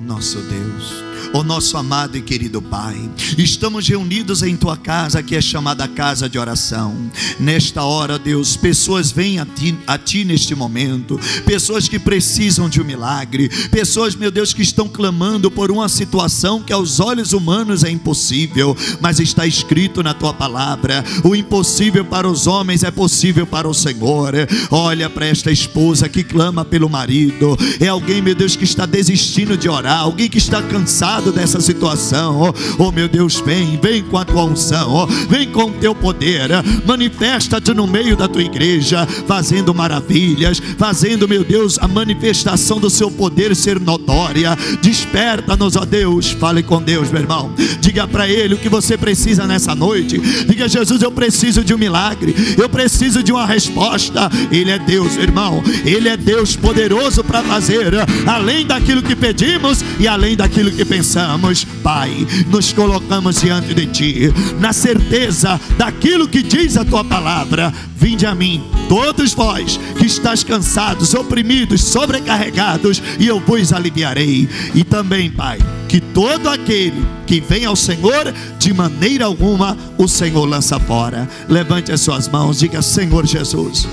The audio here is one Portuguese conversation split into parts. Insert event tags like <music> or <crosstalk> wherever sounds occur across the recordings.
nosso Deus, o nosso amado e querido Pai, estamos reunidos em tua casa que é chamada casa de oração. Nesta hora, Deus, pessoas vêm a ti, a ti neste momento, pessoas que precisam de um milagre, pessoas, meu Deus, que estão clamando por uma situação que aos olhos humanos é impossível, mas está escrito na tua palavra: o impossível para os homens é possível para o Senhor. Olha para esta esposa que clama pelo marido, é alguém, meu Deus, que está desistindo de orar Alguém que está cansado dessa situação. Oh, meu Deus, vem, vem com a tua unção, vem com o teu poder. Manifesta-te no meio da tua igreja, fazendo maravilhas, fazendo, meu Deus, a manifestação do seu poder ser notória. Desperta-nos, ó Deus. Fale com Deus, meu irmão. Diga para ele o que você precisa nessa noite. Diga, Jesus, eu preciso de um milagre. Eu preciso de uma resposta. Ele é Deus, irmão. Ele é Deus poderoso para fazer além daquilo que pedimos pensamos e além daquilo que pensamos, Pai, nos colocamos diante de Ti, na certeza daquilo que diz a Tua palavra. Vinde a mim, todos vós que estáis cansados, oprimidos, sobrecarregados, e eu vos aliviarei. E também, Pai, que todo aquele que vem ao Senhor, de maneira alguma o Senhor lança fora. Levante as suas mãos, diga: Senhor Jesus,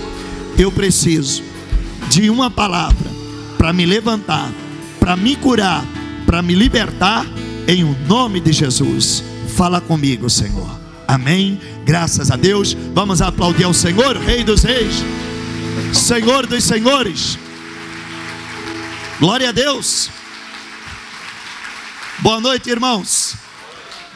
eu preciso de uma palavra para me levantar para me curar, para me libertar, em o nome de Jesus. Fala comigo, Senhor. Amém. Graças a Deus. Vamos aplaudir ao Senhor, Rei dos Reis, Senhor dos Senhores. Glória a Deus. Boa noite, irmãos.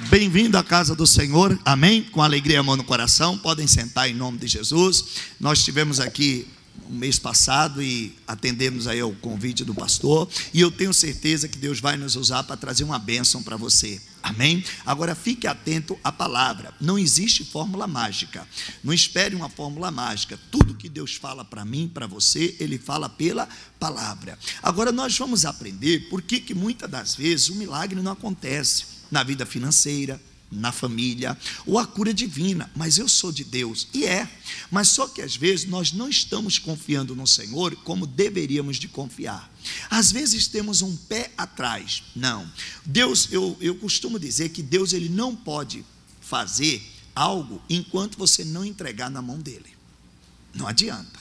Bem-vindo à casa do Senhor, amém? Com alegria e mão no coração, podem sentar em nome de Jesus. Nós tivemos aqui um mês passado e atendemos aí ao convite do pastor. E eu tenho certeza que Deus vai nos usar para trazer uma bênção para você. Amém? Agora fique atento à palavra. Não existe fórmula mágica. Não espere uma fórmula mágica. Tudo que Deus fala para mim, para você, Ele fala pela palavra. Agora nós vamos aprender por que, que muitas das vezes o milagre não acontece na vida financeira, na família, ou a cura divina, mas eu sou de Deus, e é. Mas só que às vezes nós não estamos confiando no Senhor como deveríamos de confiar. Às vezes temos um pé atrás. Não. Deus, eu, eu costumo dizer que Deus ele não pode fazer algo enquanto você não entregar na mão dele. Não adianta.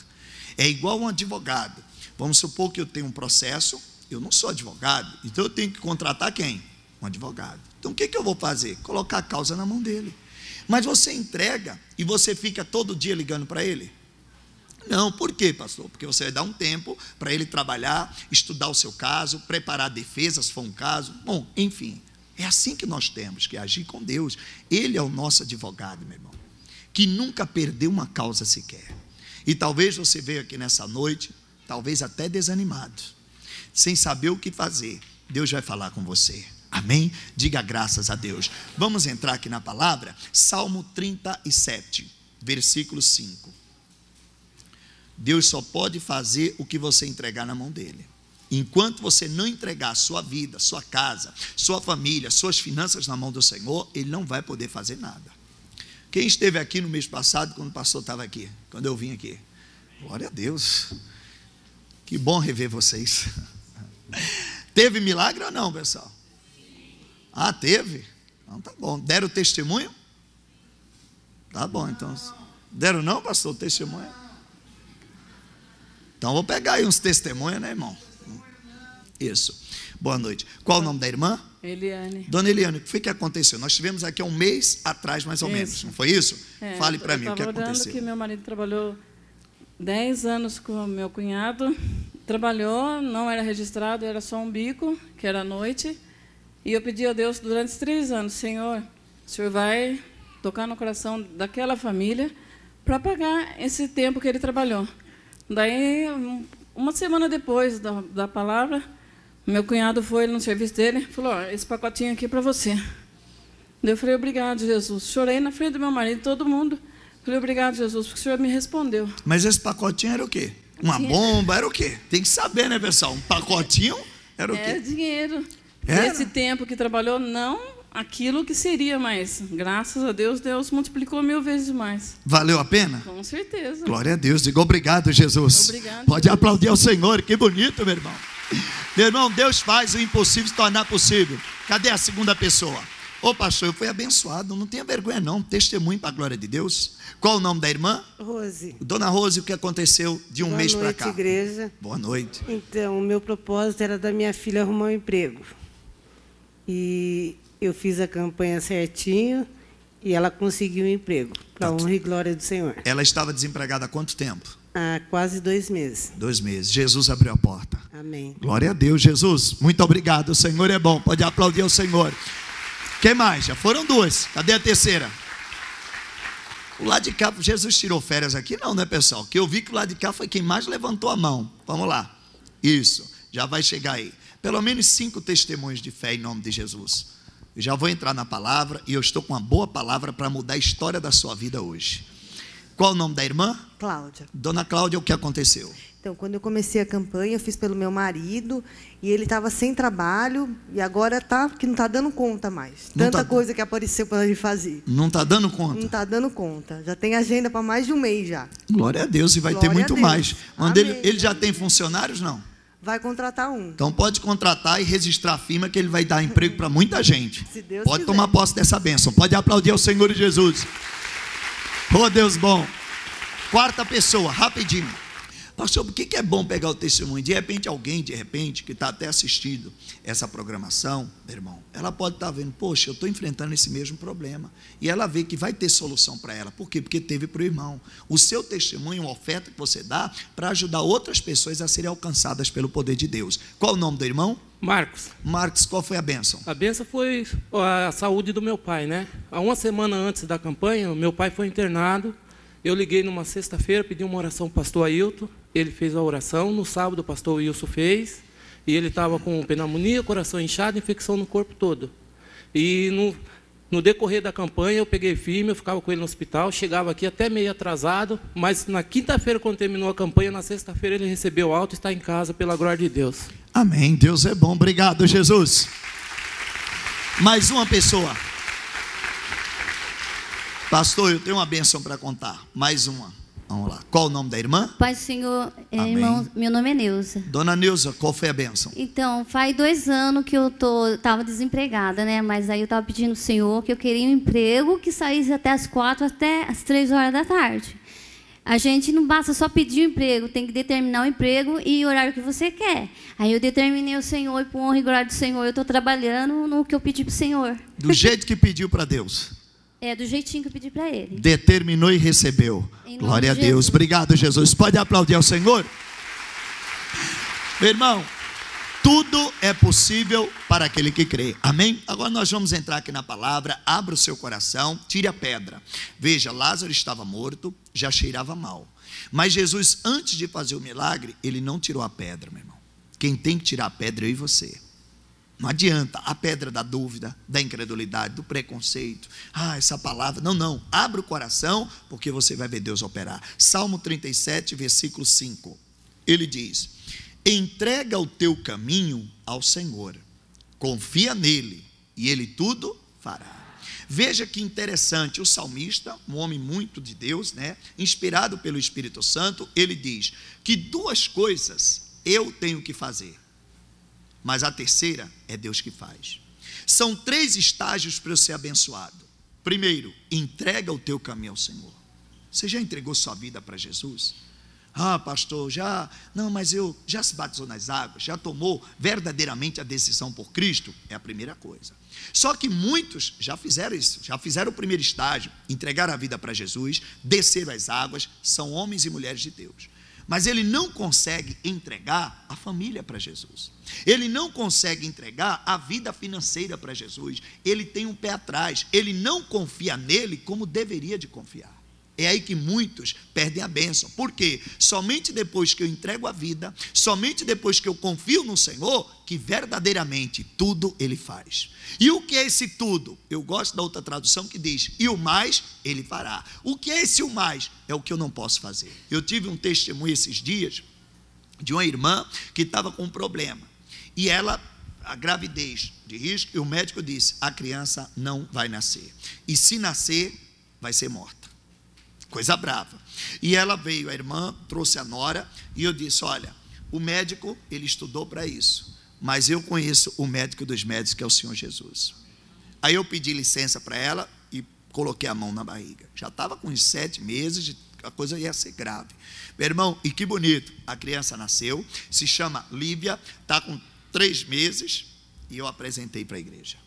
É igual um advogado. Vamos supor que eu tenho um processo, eu não sou advogado, então eu tenho que contratar quem? Um advogado. Então o que, que eu vou fazer? Colocar a causa na mão dele. Mas você entrega e você fica todo dia ligando para ele? Não, por quê, pastor? Porque você vai dar um tempo para ele trabalhar, estudar o seu caso, preparar defesas, se for um caso. Bom, enfim, é assim que nós temos que agir com Deus. Ele é o nosso advogado, meu irmão, que nunca perdeu uma causa sequer. E talvez você veio aqui nessa noite, talvez até desanimado, sem saber o que fazer. Deus vai falar com você. Amém? Diga graças a Deus. Vamos entrar aqui na palavra, Salmo 37, versículo 5. Deus só pode fazer o que você entregar na mão dele. Enquanto você não entregar sua vida, sua casa, sua família, suas finanças na mão do Senhor, ele não vai poder fazer nada. Quem esteve aqui no mês passado, quando o pastor estava aqui, quando eu vim aqui? Glória a Deus. Que bom rever vocês. <laughs> Teve milagre ou não, pessoal? Ah, teve? Então tá bom. Deram testemunho? Tá bom, então. Deram não, pastor, testemunho? Então vou pegar aí uns testemunhos, né, irmão? Isso. Boa noite. Qual o nome da irmã? Eliane. Dona Eliane, o que foi que aconteceu? Nós tivemos aqui há um mês atrás, mais ou isso. menos, não foi isso? É, Fale para mim o que aconteceu. que meu marido trabalhou 10 anos com meu cunhado, trabalhou, não era registrado, era só um bico, que era à noite. E eu pedi a Deus durante três anos, Senhor, o Senhor vai tocar no coração daquela família para pagar esse tempo que ele trabalhou. Daí, uma semana depois da, da palavra, meu cunhado foi no serviço dele e falou, oh, esse pacotinho aqui é para você. Eu falei, obrigado, Jesus. Chorei na frente do meu marido, e todo mundo. Falei, obrigado, Jesus, porque o senhor me respondeu. Mas esse pacotinho era o quê? Uma Tinha... bomba? Era o quê? Tem que saber, né, pessoal? Um pacotinho era o é quê? Era dinheiro. É? Nesse Esse tempo que trabalhou, não aquilo que seria, mas graças a Deus, Deus multiplicou mil vezes mais. Valeu a pena? Com certeza. Glória a Deus. diga obrigado, Jesus. Obrigado, Pode Jesus. aplaudir ao Senhor, que bonito, meu irmão. Meu irmão, Deus faz o impossível se tornar possível. Cadê a segunda pessoa? Ô pastor, eu fui abençoado, não tenha vergonha não, testemunho para a glória de Deus. Qual o nome da irmã? Rose. Dona Rose, o que aconteceu de um Boa mês para cá? Boa noite, igreja. Boa noite. Então, o meu propósito era da minha filha arrumar um emprego. E eu fiz a campanha certinho e ela conseguiu um emprego, para tá. honra e glória do Senhor. Ela estava desempregada há quanto tempo? Há quase dois meses. Dois meses. Jesus abriu a porta. Amém. Glória a Deus, Jesus. Muito obrigado. O Senhor é bom. Pode aplaudir o Senhor. Quem mais? Já foram duas. Cadê a terceira? O lado de cá, Jesus tirou férias aqui? Não, né, pessoal? Que eu vi que o lado de cá foi quem mais levantou a mão. Vamos lá. Isso. Já vai chegar aí pelo menos cinco testemunhos de fé em nome de Jesus. Eu já vou entrar na palavra e eu estou com uma boa palavra para mudar a história da sua vida hoje. Qual o nome da irmã? Cláudia. Dona Cláudia, o que aconteceu? Então, quando eu comecei a campanha, eu fiz pelo meu marido e ele estava sem trabalho e agora tá que não está dando conta mais. Tá Tanta tá, coisa que apareceu para ele fazer. Não está dando conta. Não está dando conta. Já tem agenda para mais de um mês já. Glória a Deus e vai Glória ter muito mais. Ele, ele já tem funcionários não? vai contratar um. Então pode contratar e registrar a firma que ele vai dar emprego para muita gente. <laughs> pode quiser. tomar posse dessa bênção. Pode aplaudir ao Senhor Jesus. Oh Deus bom. Quarta pessoa, rapidinho. Pastor, por que é bom pegar o testemunho? De repente, alguém, de repente, que está até assistindo essa programação, meu irmão, ela pode estar tá vendo, poxa, eu estou enfrentando esse mesmo problema. E ela vê que vai ter solução para ela. Por quê? Porque teve para o irmão. O seu testemunho, uma oferta que você dá para ajudar outras pessoas a serem alcançadas pelo poder de Deus. Qual o nome do irmão? Marcos. Marcos, qual foi a bênção? A bênção foi a saúde do meu pai, né? Há uma semana antes da campanha, meu pai foi internado. Eu liguei numa sexta-feira, pedi uma oração para o pastor Ailton ele fez a oração. No sábado, o pastor Wilson fez. E ele estava com pneumonia, coração inchado, infecção no corpo todo. E no, no decorrer da campanha, eu peguei firme, eu ficava com ele no hospital, chegava aqui até meio atrasado, mas na quinta-feira, quando terminou a campanha, na sexta-feira ele recebeu alto e está em casa, pela glória de Deus. Amém. Deus é bom. Obrigado, Jesus. Mais uma pessoa. Pastor, eu tenho uma bênção para contar. Mais uma. Vamos lá. Qual o nome da irmã? Pai Senhor, é, Amém. irmão, meu nome é Neuza. Dona Neuza, qual foi a benção? Então, faz dois anos que eu tô, tava desempregada, né? Mas aí eu tava pedindo ao Senhor que eu queria um emprego que saísse até as quatro, até as três horas da tarde. A gente não basta só pedir um emprego, tem que determinar o emprego e o horário que você quer. Aí eu determinei o Senhor, e por honra e glória do Senhor, eu estou trabalhando no que eu pedi para o Senhor. Do jeito que pediu para Deus. É, do jeitinho que eu pedi para ele. Determinou e recebeu. Glória a Deus. Jesus. Obrigado, Jesus. Pode aplaudir ao Senhor? Meu irmão, tudo é possível para aquele que crê. Amém? Agora nós vamos entrar aqui na palavra. Abra o seu coração, tire a pedra. Veja, Lázaro estava morto, já cheirava mal. Mas Jesus, antes de fazer o milagre, ele não tirou a pedra, meu irmão. Quem tem que tirar a pedra é eu e você. Não adianta a pedra da dúvida, da incredulidade, do preconceito. Ah, essa palavra. Não, não. Abre o coração, porque você vai ver Deus operar. Salmo 37, versículo 5. Ele diz: Entrega o teu caminho ao Senhor, confia nele, e ele tudo fará. Veja que interessante, o salmista, um homem muito de Deus, né, inspirado pelo Espírito Santo, ele diz que duas coisas eu tenho que fazer: mas a terceira é Deus que faz. São três estágios para eu ser abençoado. Primeiro, entrega o teu caminho ao Senhor. Você já entregou sua vida para Jesus? Ah, pastor, já. Não, mas eu já se batizou nas águas, já tomou verdadeiramente a decisão por Cristo? É a primeira coisa. Só que muitos já fizeram isso, já fizeram o primeiro estágio, entregaram a vida para Jesus, desceram as águas, são homens e mulheres de Deus mas ele não consegue entregar a família para Jesus. Ele não consegue entregar a vida financeira para Jesus. Ele tem um pé atrás. Ele não confia nele como deveria de confiar. É aí que muitos perdem a bênção. Por quê? Somente depois que eu entrego a vida, somente depois que eu confio no Senhor, que verdadeiramente tudo Ele faz. E o que é esse tudo? Eu gosto da outra tradução que diz: e o mais Ele fará. O que é esse o mais? É o que eu não posso fazer. Eu tive um testemunho esses dias de uma irmã que estava com um problema. E ela a gravidez de risco, e o médico disse: a criança não vai nascer. E se nascer, vai ser morta coisa brava. E ela veio, a irmã trouxe a nora, e eu disse: Olha, o médico, ele estudou para isso, mas eu conheço o médico dos médicos, que é o Senhor Jesus. Aí eu pedi licença para ela e coloquei a mão na barriga. Já estava com uns sete meses, a coisa ia ser grave. Meu irmão, e que bonito, a criança nasceu, se chama Lívia, está com três meses, e eu apresentei para a igreja.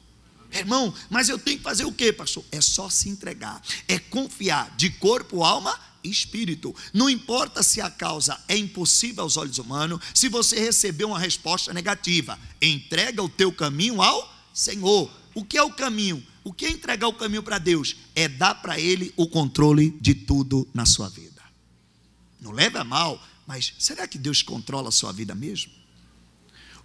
Irmão, mas eu tenho que fazer o quê, pastor? É só se entregar, é confiar de corpo, alma espírito. Não importa se a causa é impossível aos olhos humanos, se você recebeu uma resposta negativa, entrega o teu caminho ao Senhor. O que é o caminho? O que é entregar o caminho para Deus? É dar para Ele o controle de tudo na sua vida. Não leva a mal, mas será que Deus controla a sua vida mesmo?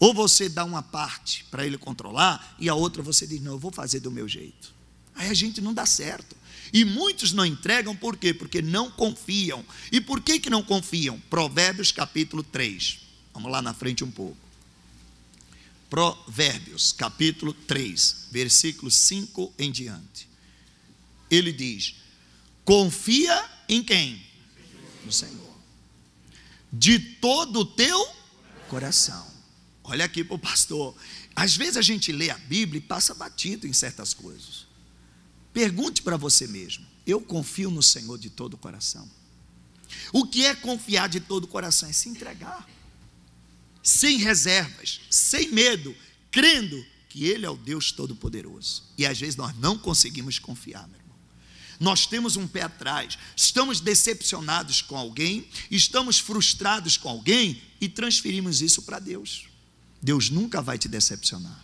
Ou você dá uma parte para ele controlar e a outra você diz: não, eu vou fazer do meu jeito. Aí a gente não dá certo. E muitos não entregam por quê? Porque não confiam. E por que, que não confiam? Provérbios capítulo 3. Vamos lá na frente um pouco. Provérbios capítulo 3, versículo 5 em diante. Ele diz: Confia em quem? No Senhor. De todo o teu coração. Olha aqui para o pastor. Às vezes a gente lê a Bíblia e passa batido em certas coisas. Pergunte para você mesmo: eu confio no Senhor de todo o coração? O que é confiar de todo o coração? É se entregar, sem reservas, sem medo, crendo que Ele é o Deus Todo-Poderoso. E às vezes nós não conseguimos confiar, meu irmão. Nós temos um pé atrás, estamos decepcionados com alguém, estamos frustrados com alguém e transferimos isso para Deus. Deus nunca vai te decepcionar.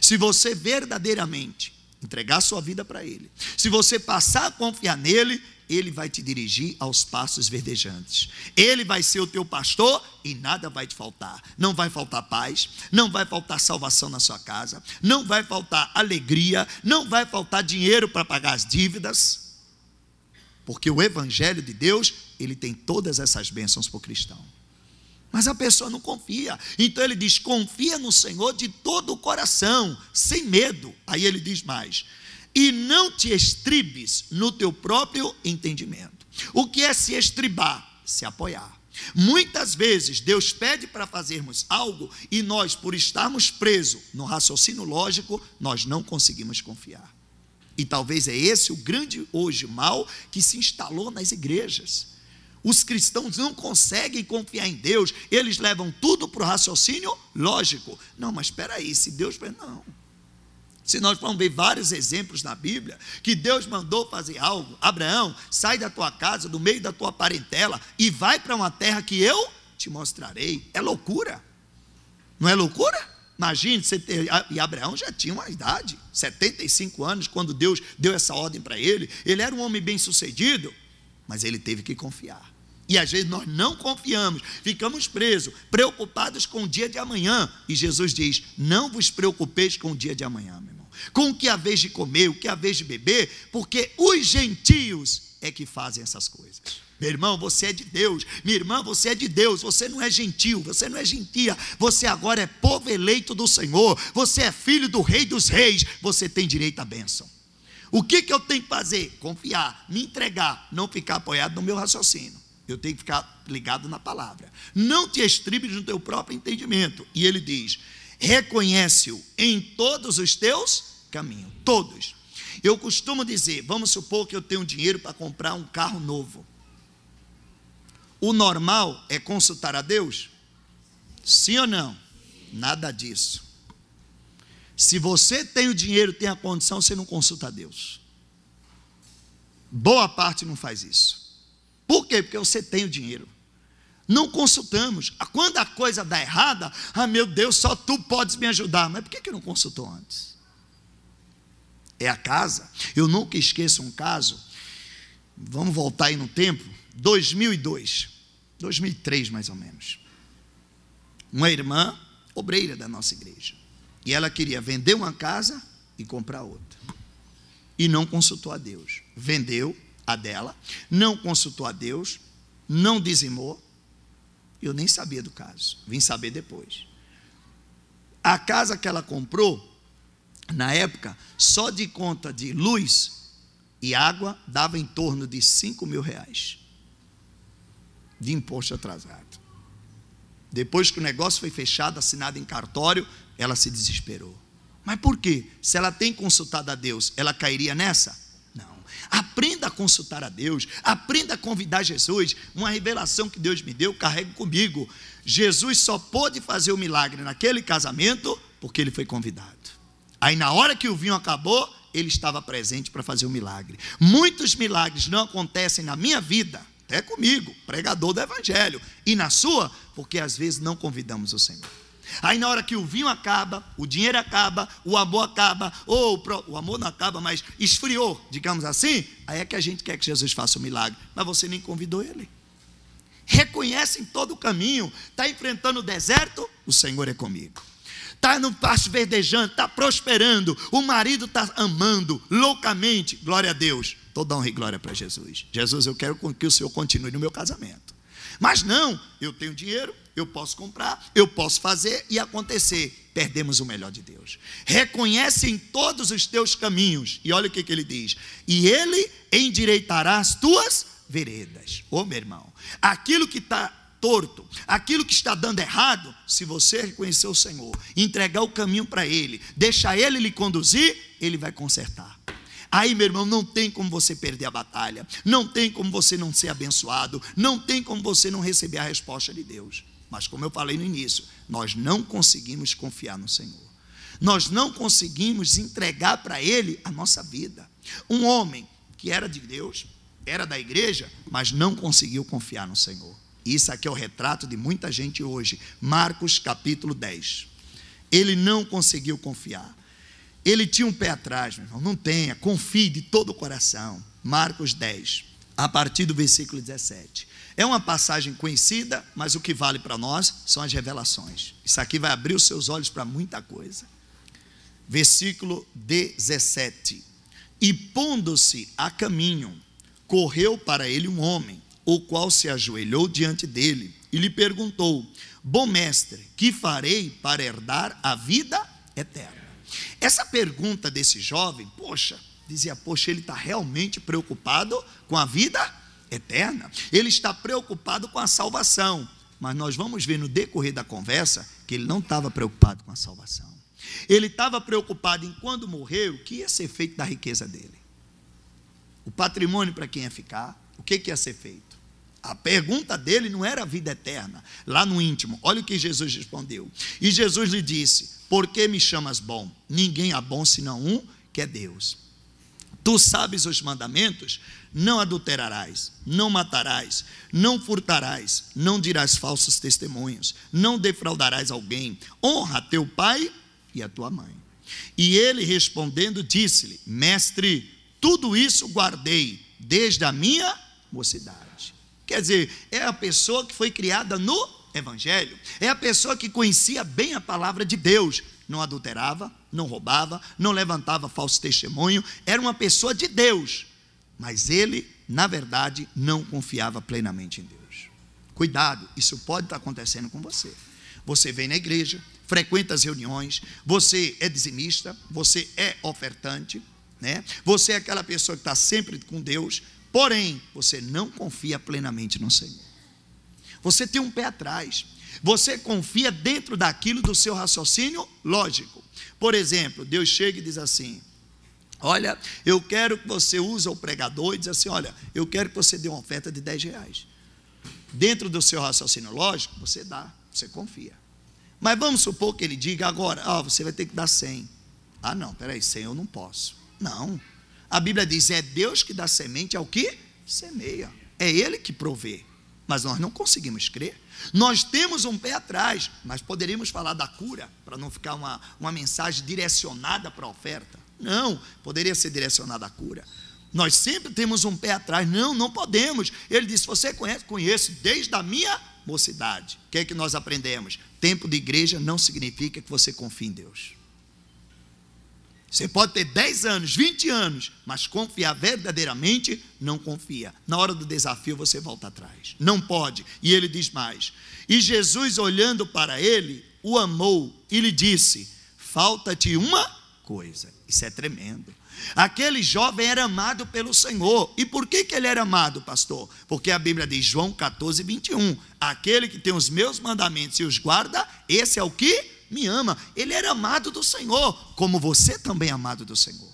Se você verdadeiramente entregar sua vida para Ele, se você passar a confiar nele, Ele vai te dirigir aos passos verdejantes. Ele vai ser o teu pastor e nada vai te faltar. Não vai faltar paz, não vai faltar salvação na sua casa, não vai faltar alegria, não vai faltar dinheiro para pagar as dívidas. Porque o Evangelho de Deus, ele tem todas essas bênçãos para o cristão. Mas a pessoa não confia. Então ele diz: confia no Senhor de todo o coração, sem medo. Aí ele diz mais: e não te estribes no teu próprio entendimento. O que é se estribar? Se apoiar. Muitas vezes Deus pede para fazermos algo e nós, por estarmos presos no raciocínio lógico, nós não conseguimos confiar. E talvez é esse o grande hoje mal que se instalou nas igrejas. Os cristãos não conseguem confiar em Deus, eles levam tudo para o raciocínio lógico. Não, mas espera aí, se Deus. Não. Se nós vamos ver vários exemplos na Bíblia, que Deus mandou fazer algo, Abraão, sai da tua casa, do meio da tua parentela e vai para uma terra que eu te mostrarei. É loucura. Não é loucura? Imagine, você ter, e Abraão já tinha uma idade, 75 anos, quando Deus deu essa ordem para ele. Ele era um homem bem sucedido, mas ele teve que confiar. E às vezes nós não confiamos, ficamos presos, preocupados com o dia de amanhã. E Jesus diz: Não vos preocupeis com o dia de amanhã, meu irmão. Com o que há vez de comer, o que há vez de beber, porque os gentios é que fazem essas coisas. Meu irmão, você é de Deus. Minha irmã, você é de Deus. Você não é gentil, você não é gentia. Você agora é povo eleito do Senhor. Você é filho do Rei dos Reis. Você tem direito à bênção. O que, que eu tenho que fazer? Confiar, me entregar, não ficar apoiado no meu raciocínio. Eu tenho que ficar ligado na palavra. Não te estribes no teu próprio entendimento. E ele diz: reconhece-o em todos os teus caminhos. Todos. Eu costumo dizer: vamos supor que eu tenho dinheiro para comprar um carro novo. O normal é consultar a Deus? Sim ou não? Nada disso. Se você tem o dinheiro, tem a condição, você não consulta a Deus. Boa parte não faz isso. Por quê? Porque você tem o dinheiro. Não consultamos. Ah, quando a coisa dá errada, ah meu Deus, só tu podes me ajudar. Mas por que, que não consultou antes? É a casa. Eu nunca esqueço um caso. Vamos voltar aí no tempo. 2002, 2003 mais ou menos. Uma irmã obreira da nossa igreja. E ela queria vender uma casa e comprar outra. E não consultou a Deus. Vendeu a dela, não consultou a Deus, não dizimou. Eu nem sabia do caso, vim saber depois. A casa que ela comprou, na época, só de conta de luz e água, dava em torno de 5 mil reais de imposto atrasado. Depois que o negócio foi fechado, assinado em cartório, ela se desesperou. Mas por quê? Se ela tem consultado a Deus, ela cairia nessa? Aprenda a consultar a Deus, aprenda a convidar Jesus. Uma revelação que Deus me deu, carrego comigo. Jesus só pôde fazer o milagre naquele casamento porque ele foi convidado. Aí, na hora que o vinho acabou, ele estava presente para fazer o milagre. Muitos milagres não acontecem na minha vida, até comigo, pregador do Evangelho, e na sua, porque às vezes não convidamos o Senhor. Aí na hora que o vinho acaba, o dinheiro acaba, o amor acaba, ou o amor não acaba, mas esfriou, digamos assim, aí é que a gente quer que Jesus faça o um milagre, mas você nem convidou ele. Reconhece em todo o caminho, está enfrentando o deserto, o Senhor é comigo. Está no pasto verdejante, está prosperando, o marido está amando loucamente, glória a Deus. Toda honra e glória para Jesus. Jesus, eu quero que o Senhor continue no meu casamento. Mas não, eu tenho dinheiro, eu posso comprar, eu posso fazer e acontecer. Perdemos o melhor de Deus. Reconhece em todos os teus caminhos. E olha o que, que ele diz: e ele endireitará as tuas veredas. Ô oh, meu irmão, aquilo que está torto, aquilo que está dando errado, se você reconhecer o Senhor, entregar o caminho para Ele, deixar Ele lhe conduzir, Ele vai consertar. Aí, meu irmão, não tem como você perder a batalha, não tem como você não ser abençoado, não tem como você não receber a resposta de Deus. Mas, como eu falei no início, nós não conseguimos confiar no Senhor. Nós não conseguimos entregar para Ele a nossa vida. Um homem que era de Deus, era da igreja, mas não conseguiu confiar no Senhor. Isso aqui é o retrato de muita gente hoje. Marcos capítulo 10. Ele não conseguiu confiar. Ele tinha um pé atrás, meu irmão. Não tenha, confie de todo o coração. Marcos 10, a partir do versículo 17. É uma passagem conhecida, mas o que vale para nós são as revelações. Isso aqui vai abrir os seus olhos para muita coisa. Versículo 17. E pondo-se a caminho, correu para ele um homem, o qual se ajoelhou diante dele e lhe perguntou: Bom mestre, que farei para herdar a vida eterna? Essa pergunta desse jovem, poxa, dizia, poxa, ele está realmente preocupado com a vida eterna eterna, ele está preocupado com a salvação. Mas nós vamos ver no decorrer da conversa que ele não estava preocupado com a salvação. Ele estava preocupado em quando morreu, o que ia ser feito da riqueza dele? O patrimônio para quem ia ficar? O que, que ia ser feito? A pergunta dele não era a vida eterna, lá no íntimo. Olha o que Jesus respondeu. E Jesus lhe disse: Por que me chamas bom? Ninguém é bom senão um, que é Deus. Tu sabes os mandamentos? não adulterarás, não matarás, não furtarás, não dirás falsos testemunhos, não defraudarás alguém, honra teu pai e a tua mãe. E ele respondendo disse-lhe: Mestre, tudo isso guardei desde a minha mocidade. Quer dizer, é a pessoa que foi criada no Evangelho, é a pessoa que conhecia bem a palavra de Deus, não adulterava, não roubava, não levantava falso testemunho, era uma pessoa de Deus mas ele, na verdade, não confiava plenamente em Deus. Cuidado, isso pode estar acontecendo com você. Você vem na igreja, frequenta as reuniões, você é dizimista, você é ofertante, né? Você é aquela pessoa que está sempre com Deus, porém você não confia plenamente no Senhor. Você tem um pé atrás. Você confia dentro daquilo do seu raciocínio lógico. Por exemplo, Deus chega e diz assim: Olha, eu quero que você use o pregador e diz assim: olha, eu quero que você dê uma oferta de 10 reais. Dentro do seu raciocínio lógico, você dá, você confia. Mas vamos supor que ele diga agora: ó, oh, ah, você vai ter que dar 100. Ah, não, peraí, 100 eu não posso. Não. A Bíblia diz: é Deus que dá semente ao que semeia. É Ele que provê. Mas nós não conseguimos crer. Nós temos um pé atrás, mas poderíamos falar da cura, para não ficar uma, uma mensagem direcionada para a oferta. Não, poderia ser direcionado à cura. Nós sempre temos um pé atrás. Não, não podemos. Ele disse: Você conhece? Conheço desde a minha mocidade. O que é que nós aprendemos? Tempo de igreja não significa que você confie em Deus. Você pode ter 10 anos, 20 anos, mas confiar verdadeiramente, não confia. Na hora do desafio você volta atrás. Não pode. E ele diz mais: E Jesus, olhando para ele, o amou e lhe disse: Falta-te uma coisa. Isso é tremendo. Aquele jovem era amado pelo Senhor. E por que, que ele era amado, pastor? Porque a Bíblia diz, João 14, 21, aquele que tem os meus mandamentos e os guarda, esse é o que me ama. Ele era amado do Senhor, como você também é amado do Senhor.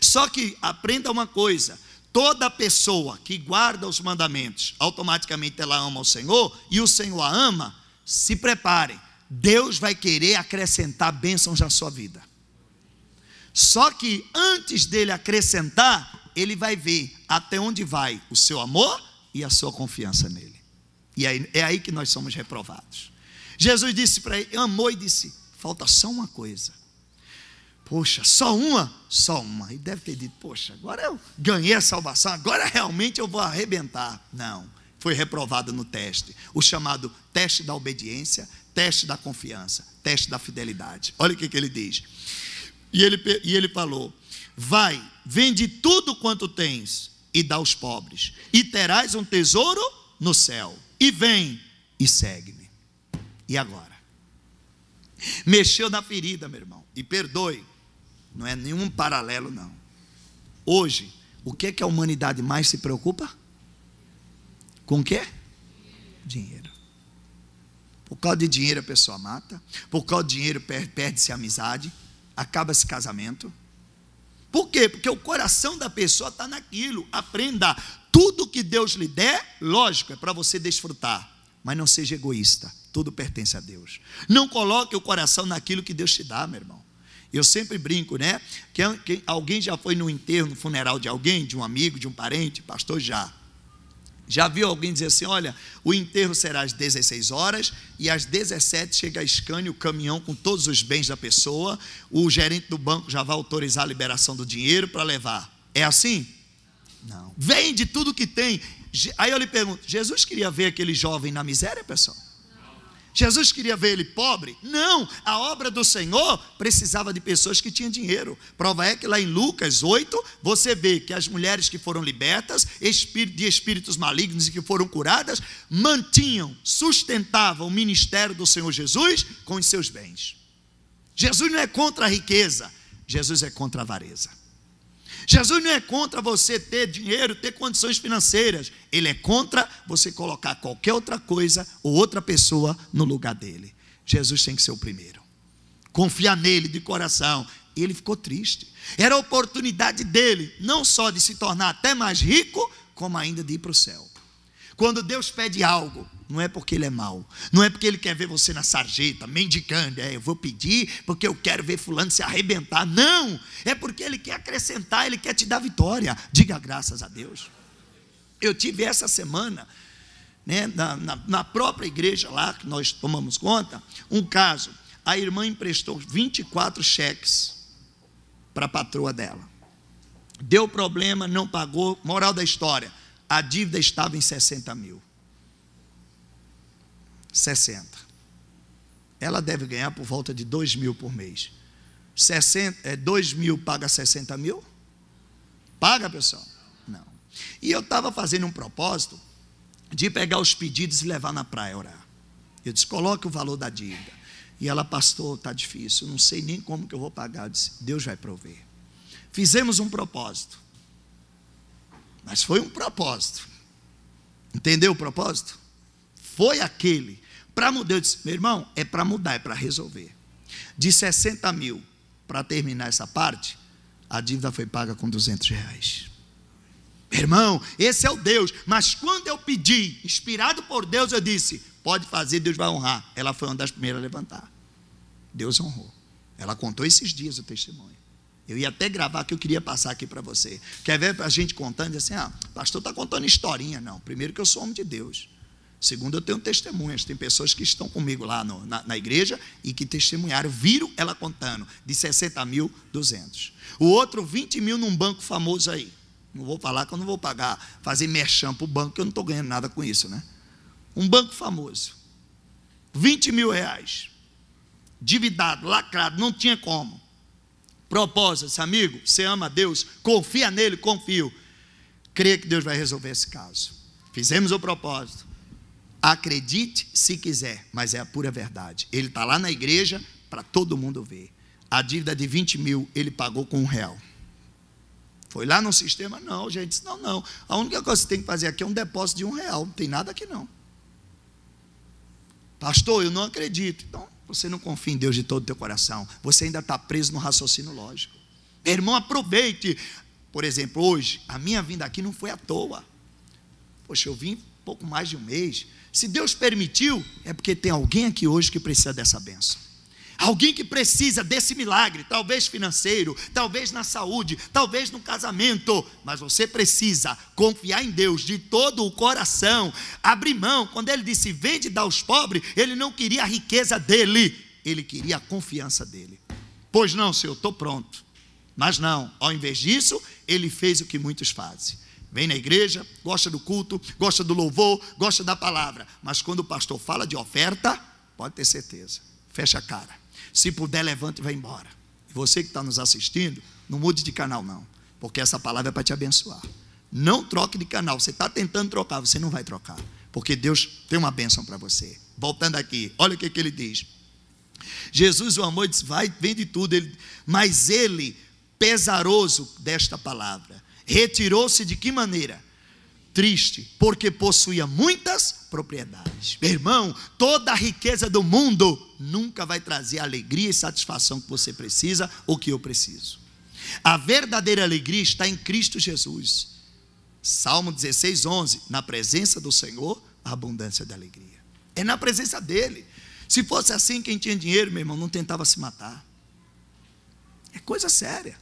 Só que aprenda uma coisa: toda pessoa que guarda os mandamentos, automaticamente ela ama o Senhor e o Senhor a ama. Se prepare, Deus vai querer acrescentar bênçãos à sua vida. Só que antes dele acrescentar, ele vai ver até onde vai o seu amor e a sua confiança nele. E aí, é aí que nós somos reprovados. Jesus disse para ele, amou e disse: falta só uma coisa. Poxa, só uma? Só uma. E deve ter dito: Poxa, agora eu ganhei a salvação, agora realmente eu vou arrebentar. Não, foi reprovado no teste o chamado teste da obediência, teste da confiança, teste da fidelidade. Olha o que, que ele diz. E ele, e ele falou: Vai, vende tudo quanto tens e dá aos pobres, e terás um tesouro no céu. E vem e segue-me. E agora? Mexeu na ferida, meu irmão. E perdoe, não é nenhum paralelo, não. Hoje, o que, é que a humanidade mais se preocupa? Com o quê? Dinheiro. Por causa de dinheiro a pessoa mata, por causa de dinheiro perde-se a amizade, acaba esse casamento. Por quê? Porque o coração da pessoa está naquilo. Aprenda. Tudo que Deus lhe der, lógico, é para você desfrutar. Mas não seja egoísta. Tudo pertence a Deus. Não coloque o coração naquilo que Deus te dá, meu irmão. Eu sempre brinco, né? Que alguém já foi no enterro, no funeral de alguém, de um amigo, de um parente, pastor já. Já viu alguém dizer assim: olha, o enterro será às 16 horas e às 17 chega a Scania o caminhão com todos os bens da pessoa, o gerente do banco já vai autorizar a liberação do dinheiro para levar. É assim? Não. Vende tudo que tem. Aí eu lhe pergunto: Jesus queria ver aquele jovem na miséria, pessoal? Jesus queria ver ele pobre? Não, a obra do Senhor precisava de pessoas que tinham dinheiro. Prova é que lá em Lucas 8, você vê que as mulheres que foram libertas de espíritos malignos e que foram curadas, mantinham, sustentavam o ministério do Senhor Jesus com os seus bens. Jesus não é contra a riqueza, Jesus é contra a avareza. Jesus não é contra você ter dinheiro, ter condições financeiras. Ele é contra você colocar qualquer outra coisa ou outra pessoa no lugar dele. Jesus tem que ser o primeiro. Confiar nele de coração. ele ficou triste. Era a oportunidade dele, não só de se tornar até mais rico, como ainda de ir para o céu. Quando Deus pede algo, não é porque ele é mau. Não é porque ele quer ver você na sarjeta, mendicando. É, eu vou pedir porque eu quero ver Fulano se arrebentar. Não! É porque ele quer acrescentar, ele quer te dar vitória. Diga graças a Deus. Eu tive essa semana, né, na, na, na própria igreja lá, que nós tomamos conta, um caso. A irmã emprestou 24 cheques para a patroa dela. Deu problema, não pagou. Moral da história: a dívida estava em 60 mil. 60. Ela deve ganhar por volta de 2 mil por mês. 60, é, 2 mil paga 60 mil? Paga, pessoal? Não. E eu estava fazendo um propósito de pegar os pedidos e levar na praia orar. Eu disse: coloque o valor da dívida. E ela, pastor, está difícil, não sei nem como que eu vou pagar. Eu disse, Deus vai prover. Fizemos um propósito. Mas foi um propósito. Entendeu o propósito? Foi aquele para mudar, eu disse, meu irmão, é para mudar, é para resolver. De 60 mil para terminar essa parte, a dívida foi paga com 200 reais. Irmão, esse é o Deus. Mas quando eu pedi, inspirado por Deus, eu disse: pode fazer, Deus vai honrar. Ela foi uma das primeiras a levantar. Deus honrou. Ela contou esses dias o testemunho. Eu ia até gravar que eu queria passar aqui para você. Quer ver a gente contando assim? Ah, pastor está contando historinha. Não, primeiro que eu sou homem de Deus. Segundo, eu tenho testemunhas. Tem pessoas que estão comigo lá no, na, na, igreja e que testemunharam, viram ela contando, de 60 mil, 200. O outro, 20 mil num banco famoso aí. Não vou falar que eu não vou pagar, fazer merchan para o banco, que eu não estou ganhando nada com isso, né? Um banco famoso. 20 mil reais. Dividado, lacrado, não tinha como. Propósito, amigo, você ama Deus, confia nele, confio. Creia que Deus vai resolver esse caso. Fizemos o propósito Acredite se quiser, mas é a pura verdade. Ele está lá na igreja para todo mundo ver. A dívida de 20 mil ele pagou com um real. Foi lá no sistema? Não, gente. não, não. A única coisa que você tem que fazer aqui é um depósito de um real. Não tem nada aqui não. Pastor, eu não acredito. Então, você não confia em Deus de todo o teu coração. Você ainda está preso no raciocínio lógico. Meu irmão, aproveite. Por exemplo, hoje, a minha vinda aqui não foi à toa. Poxa, eu vim pouco mais de um mês. Se Deus permitiu, é porque tem alguém aqui hoje que precisa dessa benção. Alguém que precisa desse milagre, talvez financeiro, talvez na saúde, talvez no casamento, mas você precisa confiar em Deus de todo o coração. Abrir mão, quando ele disse vende e dá aos pobres, ele não queria a riqueza dele, ele queria a confiança dele. Pois não, Senhor, estou pronto. Mas não, ao invés disso, ele fez o que muitos fazem Vem na igreja, gosta do culto, gosta do louvor, gosta da palavra. Mas quando o pastor fala de oferta, pode ter certeza. Fecha a cara. Se puder, levante e vai embora. E você que está nos assistindo, não mude de canal, não. Porque essa palavra é para te abençoar. Não troque de canal. Você está tentando trocar, você não vai trocar. Porque Deus tem uma bênção para você. Voltando aqui, olha o que, que ele diz. Jesus, o amor, diz: vai, vem de tudo. Ele, mas ele, pesaroso desta palavra, Retirou-se de que maneira? Triste, porque possuía muitas propriedades. Meu irmão, toda a riqueza do mundo nunca vai trazer a alegria e satisfação que você precisa ou que eu preciso. A verdadeira alegria está em Cristo Jesus. Salmo 16, 11. Na presença do Senhor, a abundância da alegria. É na presença dele. Se fosse assim, quem tinha dinheiro, meu irmão, não tentava se matar. É coisa séria.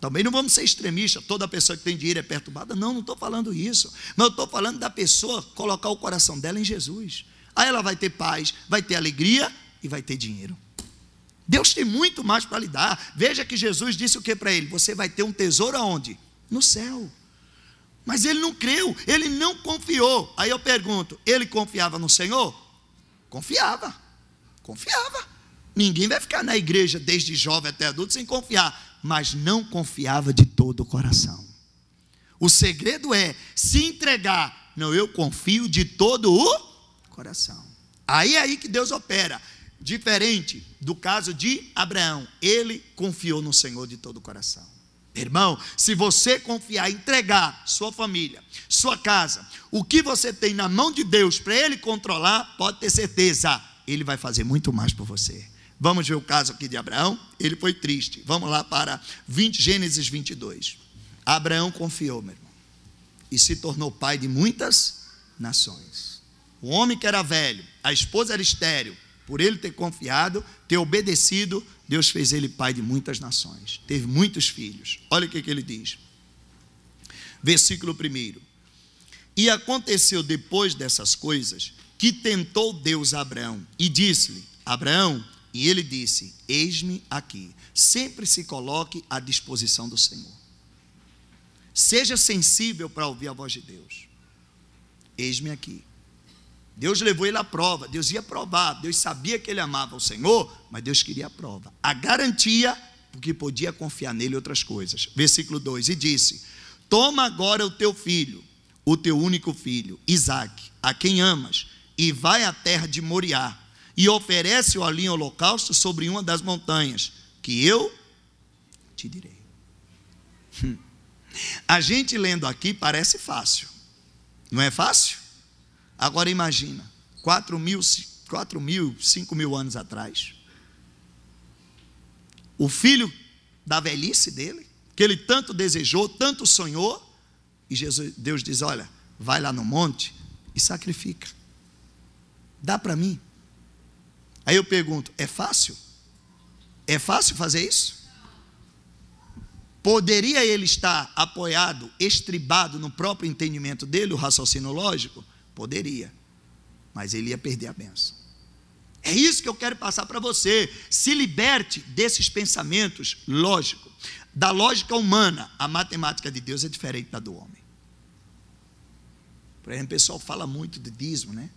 Também não vamos ser extremistas, toda pessoa que tem dinheiro é perturbada. Não, não estou falando isso. Mas eu estou falando da pessoa colocar o coração dela em Jesus. Aí ela vai ter paz, vai ter alegria e vai ter dinheiro. Deus tem muito mais para lhe dar. Veja que Jesus disse o que para ele? Você vai ter um tesouro aonde? No céu. Mas ele não creu, ele não confiou. Aí eu pergunto: ele confiava no Senhor? Confiava, confiava. Ninguém vai ficar na igreja desde jovem até adulto sem confiar mas não confiava de todo o coração. O segredo é se entregar. Não, eu confio de todo o coração. Aí é aí que Deus opera. Diferente do caso de Abraão, ele confiou no Senhor de todo o coração. Irmão, se você confiar, entregar sua família, sua casa, o que você tem na mão de Deus para ele controlar, pode ter certeza, ele vai fazer muito mais por você. Vamos ver o caso aqui de Abraão. Ele foi triste. Vamos lá para 20, Gênesis 22. Abraão confiou, meu irmão, e se tornou pai de muitas nações. O homem que era velho, a esposa era estéril, por ele ter confiado, ter obedecido, Deus fez ele pai de muitas nações. Teve muitos filhos. Olha o que, que ele diz. Versículo 1. E aconteceu depois dessas coisas que tentou Deus Abraão e disse-lhe: Abraão, e ele disse: Eis-me aqui. Sempre se coloque à disposição do Senhor. Seja sensível para ouvir a voz de Deus. Eis-me aqui. Deus levou ele à prova. Deus ia provar. Deus sabia que ele amava o Senhor, mas Deus queria a prova. A garantia, porque podia confiar nele outras coisas. Versículo 2: E disse: Toma agora o teu filho, o teu único filho, Isaque, a quem amas, e vai à terra de Moriá e oferece-o ali em holocausto sobre uma das montanhas, que eu te direi. Hum. A gente lendo aqui parece fácil, não é fácil? Agora imagina, 4 mil, 4 mil, 5 mil anos atrás, o filho da velhice dele, que ele tanto desejou, tanto sonhou, e Jesus, Deus diz: Olha, vai lá no monte e sacrifica, dá para mim. Aí eu pergunto: é fácil? É fácil fazer isso? Poderia ele estar apoiado, estribado no próprio entendimento dele, o raciocínio lógico? Poderia, mas ele ia perder a benção. É isso que eu quero passar para você. Se liberte desses pensamentos lógicos. Da lógica humana, a matemática de Deus é diferente da do homem. Por exemplo, o pessoal fala muito de dízimo, né?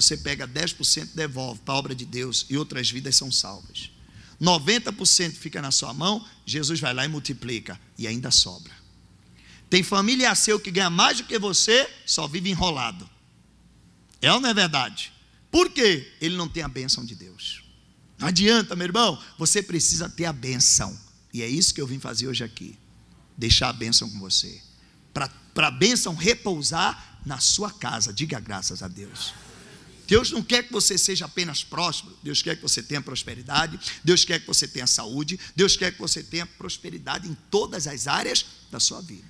você pega 10% e devolve para a obra de Deus e outras vidas são salvas. 90% fica na sua mão, Jesus vai lá e multiplica e ainda sobra. Tem família seu que ganha mais do que você, só vive enrolado. É ou não é verdade? Por quê? Ele não tem a bênção de Deus. Não adianta, meu irmão, você precisa ter a bênção. E é isso que eu vim fazer hoje aqui. Deixar a bênção com você. Para a bênção repousar na sua casa. Diga graças a Deus. Deus não quer que você seja apenas próspero, Deus quer que você tenha prosperidade, Deus quer que você tenha saúde, Deus quer que você tenha prosperidade em todas as áreas da sua vida.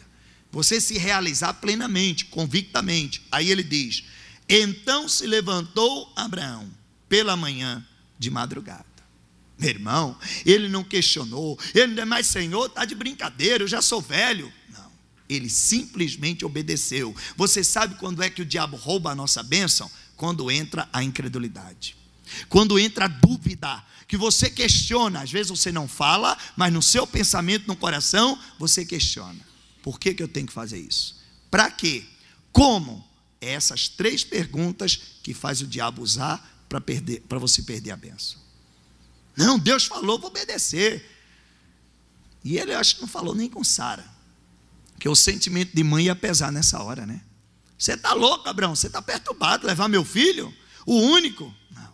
Você se realizar plenamente, convictamente. Aí ele diz: Então se levantou Abraão pela manhã de madrugada. Meu irmão, ele não questionou, ele não é mais Senhor, está de brincadeira, eu já sou velho. Não, ele simplesmente obedeceu. Você sabe quando é que o diabo rouba a nossa bênção? quando entra a incredulidade, quando entra a dúvida, que você questiona, às vezes você não fala, mas no seu pensamento, no coração, você questiona: por que, que eu tenho que fazer isso? Para quê? Como? É essas três perguntas que faz o diabo usar para você perder a benção. Não, Deus falou, vou obedecer. E ele, eu acho que não falou nem com Sara. Porque o sentimento de mãe ia pesar nessa hora, né? Você está louco, Abraão? Você está perturbado levar meu filho? O único? Não.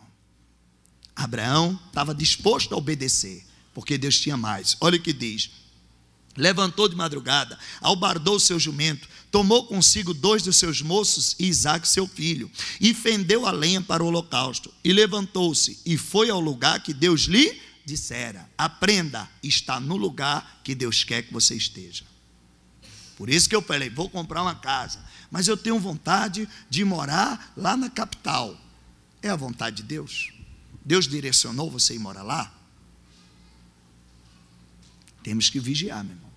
Abraão estava disposto a obedecer, porque Deus tinha mais. Olha o que diz. Levantou de madrugada, albardou o seu jumento, tomou consigo dois dos seus moços e Isaac, seu filho, e fendeu a lenha para o holocausto, e levantou-se e foi ao lugar que Deus lhe dissera. Aprenda, está no lugar que Deus quer que você esteja. Por isso que eu falei, vou comprar uma casa mas eu tenho vontade de morar lá na capital. É a vontade de Deus? Deus direcionou você ir morar lá? Temos que vigiar, meu irmão.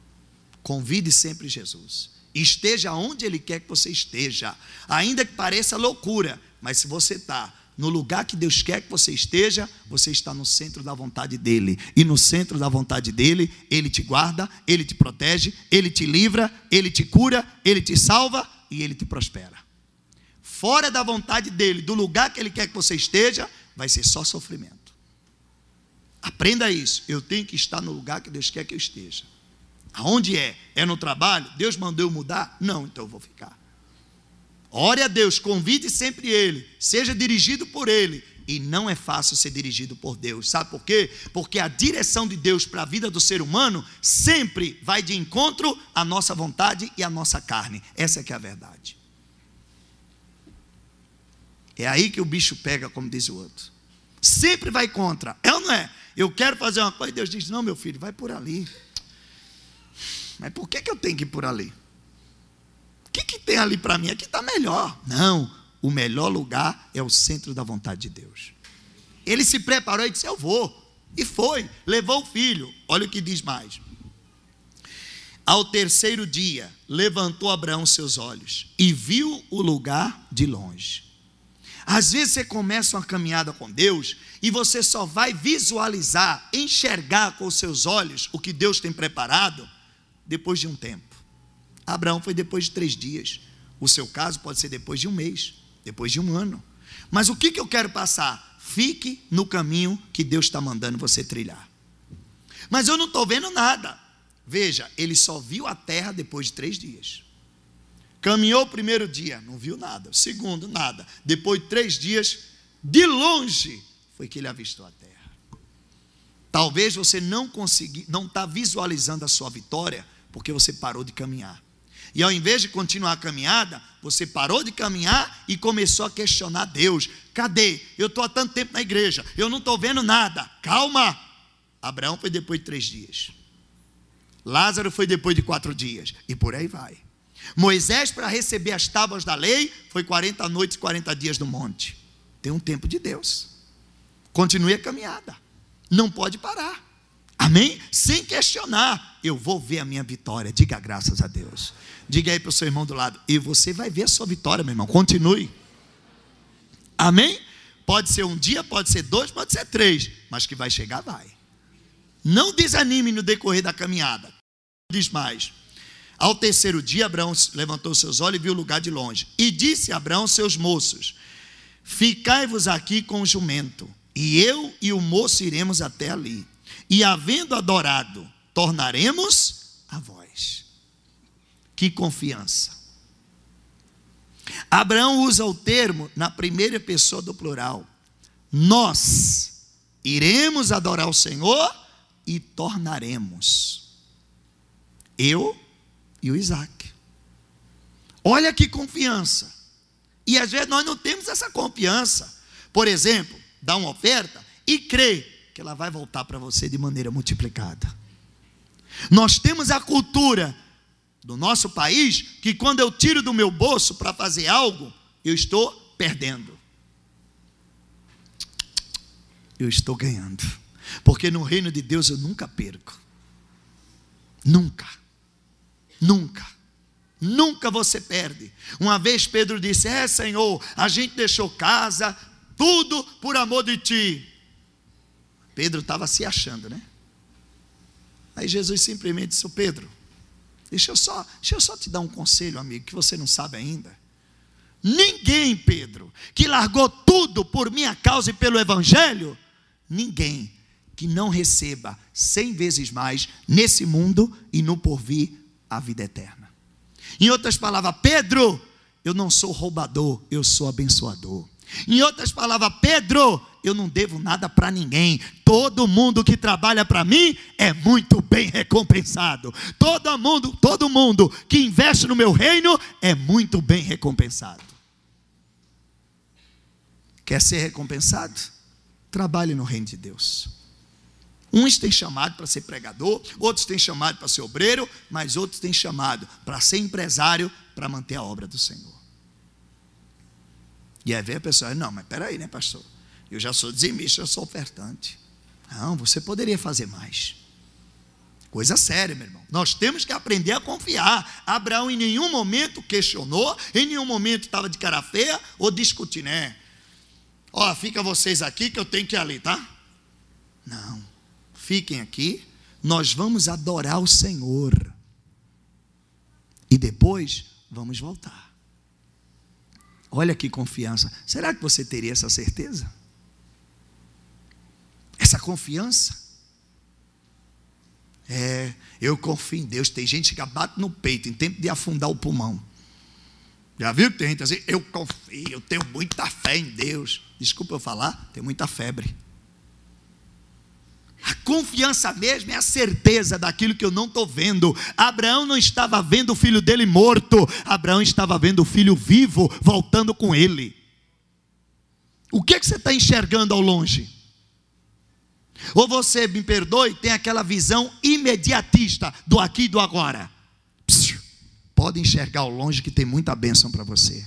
Convide sempre Jesus. Esteja onde Ele quer que você esteja, ainda que pareça loucura, mas se você está no lugar que Deus quer que você esteja, você está no centro da vontade dEle. E no centro da vontade dEle, Ele te guarda, Ele te protege, Ele te livra, Ele te cura, Ele te salva, e ele te prospera. Fora da vontade dele, do lugar que ele quer que você esteja, vai ser só sofrimento. Aprenda isso. Eu tenho que estar no lugar que Deus quer que eu esteja. Aonde é? É no trabalho? Deus mandou eu mudar? Não, então eu vou ficar. Ore a Deus, convide sempre Ele, seja dirigido por Ele, e não é fácil ser dirigido por Deus. Sabe por quê? Porque a direção de Deus para a vida do ser humano sempre vai de encontro à nossa vontade e à nossa carne. Essa é que é a verdade. É aí que o bicho pega, como diz o outro. Sempre vai contra. É ou não é? Eu quero fazer uma coisa, e Deus diz: Não, meu filho, vai por ali. Mas por que, que eu tenho que ir por ali? O que, que tem ali para mim? Aqui está melhor. Não, o melhor lugar é o centro da vontade de Deus. Ele se preparou e disse: Eu vou. E foi, levou o filho. Olha o que diz mais. Ao terceiro dia, levantou Abraão seus olhos e viu o lugar de longe. Às vezes você começa uma caminhada com Deus e você só vai visualizar, enxergar com os seus olhos o que Deus tem preparado depois de um tempo. Abraão foi depois de três dias. O seu caso pode ser depois de um mês depois de um ano. Mas o que, que eu quero passar? Fique no caminho que Deus está mandando você trilhar. Mas eu não estou vendo nada. Veja, ele só viu a terra depois de três dias. Caminhou o primeiro dia, não viu nada. O segundo, nada. Depois de três dias, de longe, foi que ele avistou a terra. Talvez você não consiga, não está visualizando a sua vitória porque você parou de caminhar. E ao invés de continuar a caminhada, você parou de caminhar e começou a questionar Deus: cadê? Eu estou há tanto tempo na igreja, eu não estou vendo nada. Calma! Abraão foi depois de três dias. Lázaro foi depois de quatro dias. E por aí vai. Moisés, para receber as tábuas da lei, foi 40 noites e 40 dias no monte. Tem um tempo de Deus. Continue a caminhada. Não pode parar. Amém? Sem questionar, eu vou ver a minha vitória. Diga graças a Deus. Diga aí para o seu irmão do lado. E você vai ver a sua vitória, meu irmão. Continue. Amém? Pode ser um dia, pode ser dois, pode ser três. Mas que vai chegar, vai. Não desanime no decorrer da caminhada. Diz mais. Ao terceiro dia, Abraão levantou seus olhos e viu o lugar de longe. E disse a Abraão seus moços: Ficai-vos aqui com o jumento, e eu e o moço iremos até ali e havendo adorado, tornaremos a vós. Que confiança. Abraão usa o termo na primeira pessoa do plural. Nós iremos adorar o Senhor e tornaremos. Eu e o Isaac. Olha que confiança. E às vezes nós não temos essa confiança. Por exemplo, dá uma oferta e crê que ela vai voltar para você de maneira multiplicada. Nós temos a cultura do nosso país que quando eu tiro do meu bolso para fazer algo, eu estou perdendo. Eu estou ganhando. Porque no reino de Deus eu nunca perco. Nunca. Nunca. Nunca você perde. Uma vez Pedro disse: É, Senhor, a gente deixou casa, tudo por amor de ti. Pedro estava se achando, né? Aí Jesus simplesmente disse: Pedro, deixa eu, só, deixa eu só te dar um conselho, amigo, que você não sabe ainda. Ninguém, Pedro, que largou tudo por minha causa e pelo Evangelho, ninguém que não receba cem vezes mais nesse mundo e no porvir a vida eterna. Em outras palavras, Pedro, eu não sou roubador, eu sou abençoador. Em outras palavras, Pedro, eu não devo nada para ninguém. Todo mundo que trabalha para mim é muito bem recompensado. Todo mundo, todo mundo que investe no meu reino é muito bem recompensado. Quer ser recompensado? Trabalhe no reino de Deus. Uns têm chamado para ser pregador, outros têm chamado para ser obreiro, mas outros têm chamado para ser empresário, para manter a obra do Senhor. E aí vem a pessoa, não, mas peraí, né, pastor? Eu já sou dizimista, eu sou ofertante. Não, você poderia fazer mais. Coisa séria, meu irmão. Nós temos que aprender a confiar. Abraão em nenhum momento questionou, em nenhum momento estava de cara feia ou discutindo. né? ó, fica vocês aqui que eu tenho que ir ali, tá? Não. Fiquem aqui, nós vamos adorar o Senhor. E depois vamos voltar. Olha que confiança. Será que você teria essa certeza? Essa confiança? É, eu confio em Deus. Tem gente que abate no peito em tempo de afundar o pulmão. Já viu que tem gente assim? Eu confio, eu tenho muita fé em Deus. Desculpa eu falar, tem muita febre. A confiança mesmo é a certeza daquilo que eu não estou vendo. Abraão não estava vendo o filho dele morto, Abraão estava vendo o filho vivo voltando com ele. O que, é que você está enxergando ao longe? Ou você, me perdoe, tem aquela visão imediatista do aqui e do agora. Psiu, pode enxergar ao longe que tem muita bênção para você.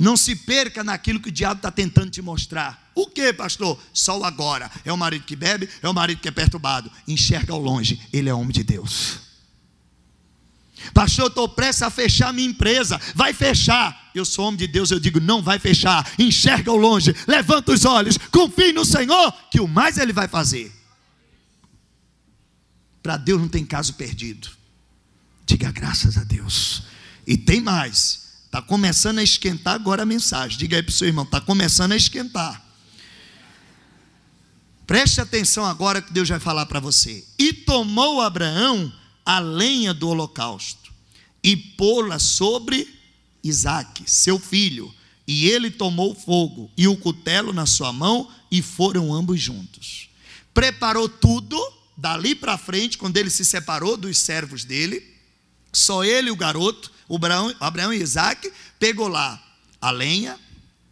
Não se perca naquilo que o diabo está tentando te mostrar. O que, pastor? Só o agora. É o marido que bebe, é o marido que é perturbado. Enxerga ao longe, ele é homem de Deus. Pastor, eu estou prestes a fechar minha empresa. Vai fechar. Eu sou homem de Deus, eu digo, não vai fechar. Enxerga ao longe, levanta os olhos, confie no Senhor, que o mais ele vai fazer. Para Deus não tem caso perdido. Diga graças a Deus. E tem mais Está começando a esquentar agora a mensagem. Diga aí para o seu irmão: está começando a esquentar. Preste atenção agora que Deus vai falar para você. E tomou Abraão a lenha do holocausto e pô-la sobre Isaque, seu filho. E ele tomou o fogo e o cutelo na sua mão e foram ambos juntos. Preparou tudo, dali para frente, quando ele se separou dos servos dele, só ele e o garoto o Abraão, Abraão e Isaac pegou lá a lenha,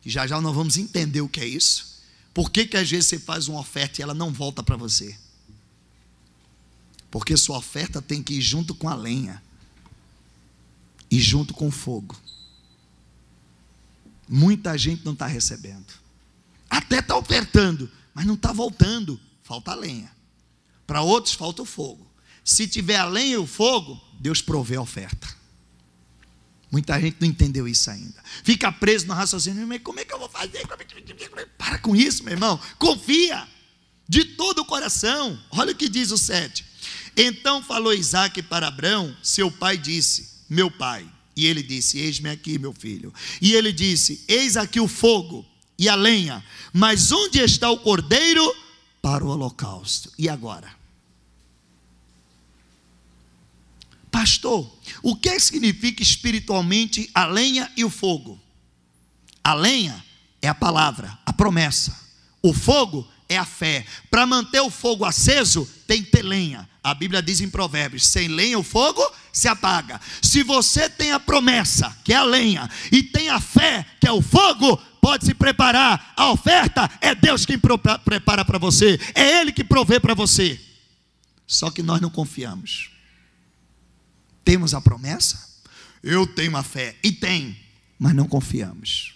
que já já nós vamos entender o que é isso. Por que, que às vezes você faz uma oferta e ela não volta para você? Porque sua oferta tem que ir junto com a lenha e junto com o fogo. Muita gente não está recebendo. Até está ofertando, mas não está voltando. Falta a lenha. Para outros, falta o fogo. Se tiver a lenha e o fogo, Deus provê a oferta. Muita gente não entendeu isso ainda. Fica preso no raciocínio, mas como é que eu vou fazer? Para com isso, meu irmão. Confia de todo o coração. Olha o que diz o 7. Então falou Isaac para Abrão, seu pai disse: Meu pai. E ele disse: Eis-me aqui, meu filho. E ele disse: Eis aqui o fogo e a lenha, mas onde está o cordeiro para o holocausto? E agora? Pastor, o que significa espiritualmente a lenha e o fogo? A lenha é a palavra, a promessa. O fogo é a fé. Para manter o fogo aceso, tem que ter lenha. A Bíblia diz em Provérbios: sem lenha o fogo se apaga. Se você tem a promessa, que é a lenha, e tem a fé, que é o fogo, pode se preparar. A oferta é Deus quem prepara para você, é Ele que provê para você. Só que nós não confiamos. Temos a promessa? Eu tenho a fé, e tem, mas não confiamos.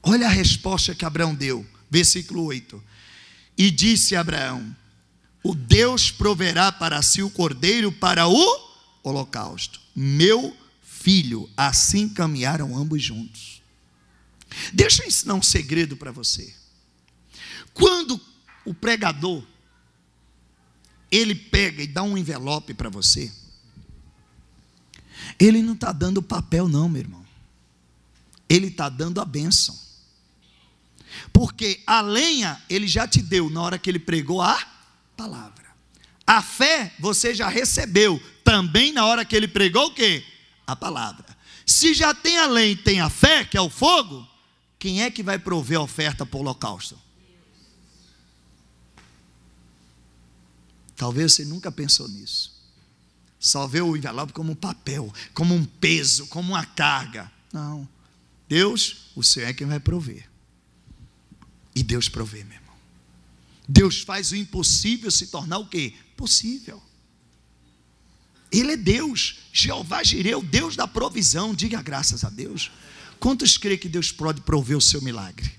Olha a resposta que Abraão deu, versículo 8. E disse Abraão: O Deus proverá para si o cordeiro para o holocausto. Meu filho, assim caminharam ambos juntos. Deixa eu ensinar um segredo para você. Quando o pregador ele pega e dá um envelope para você, ele não está dando o papel, não, meu irmão. Ele está dando a bênção. Porque a lenha ele já te deu na hora que ele pregou a palavra. A fé você já recebeu também na hora que ele pregou o quê? A palavra. Se já tem a lenha e tem a fé, que é o fogo, quem é que vai prover a oferta para o holocausto? Talvez você nunca pensou nisso. Só vê o envelope como um papel, como um peso, como uma carga. Não. Deus, o Senhor é quem vai prover. E Deus provê, meu irmão. Deus faz o impossível se tornar o quê? Possível. Ele é Deus. Jeová Jireu, é Deus da provisão. Diga graças a Deus. Quantos crê que Deus pode prover o seu milagre?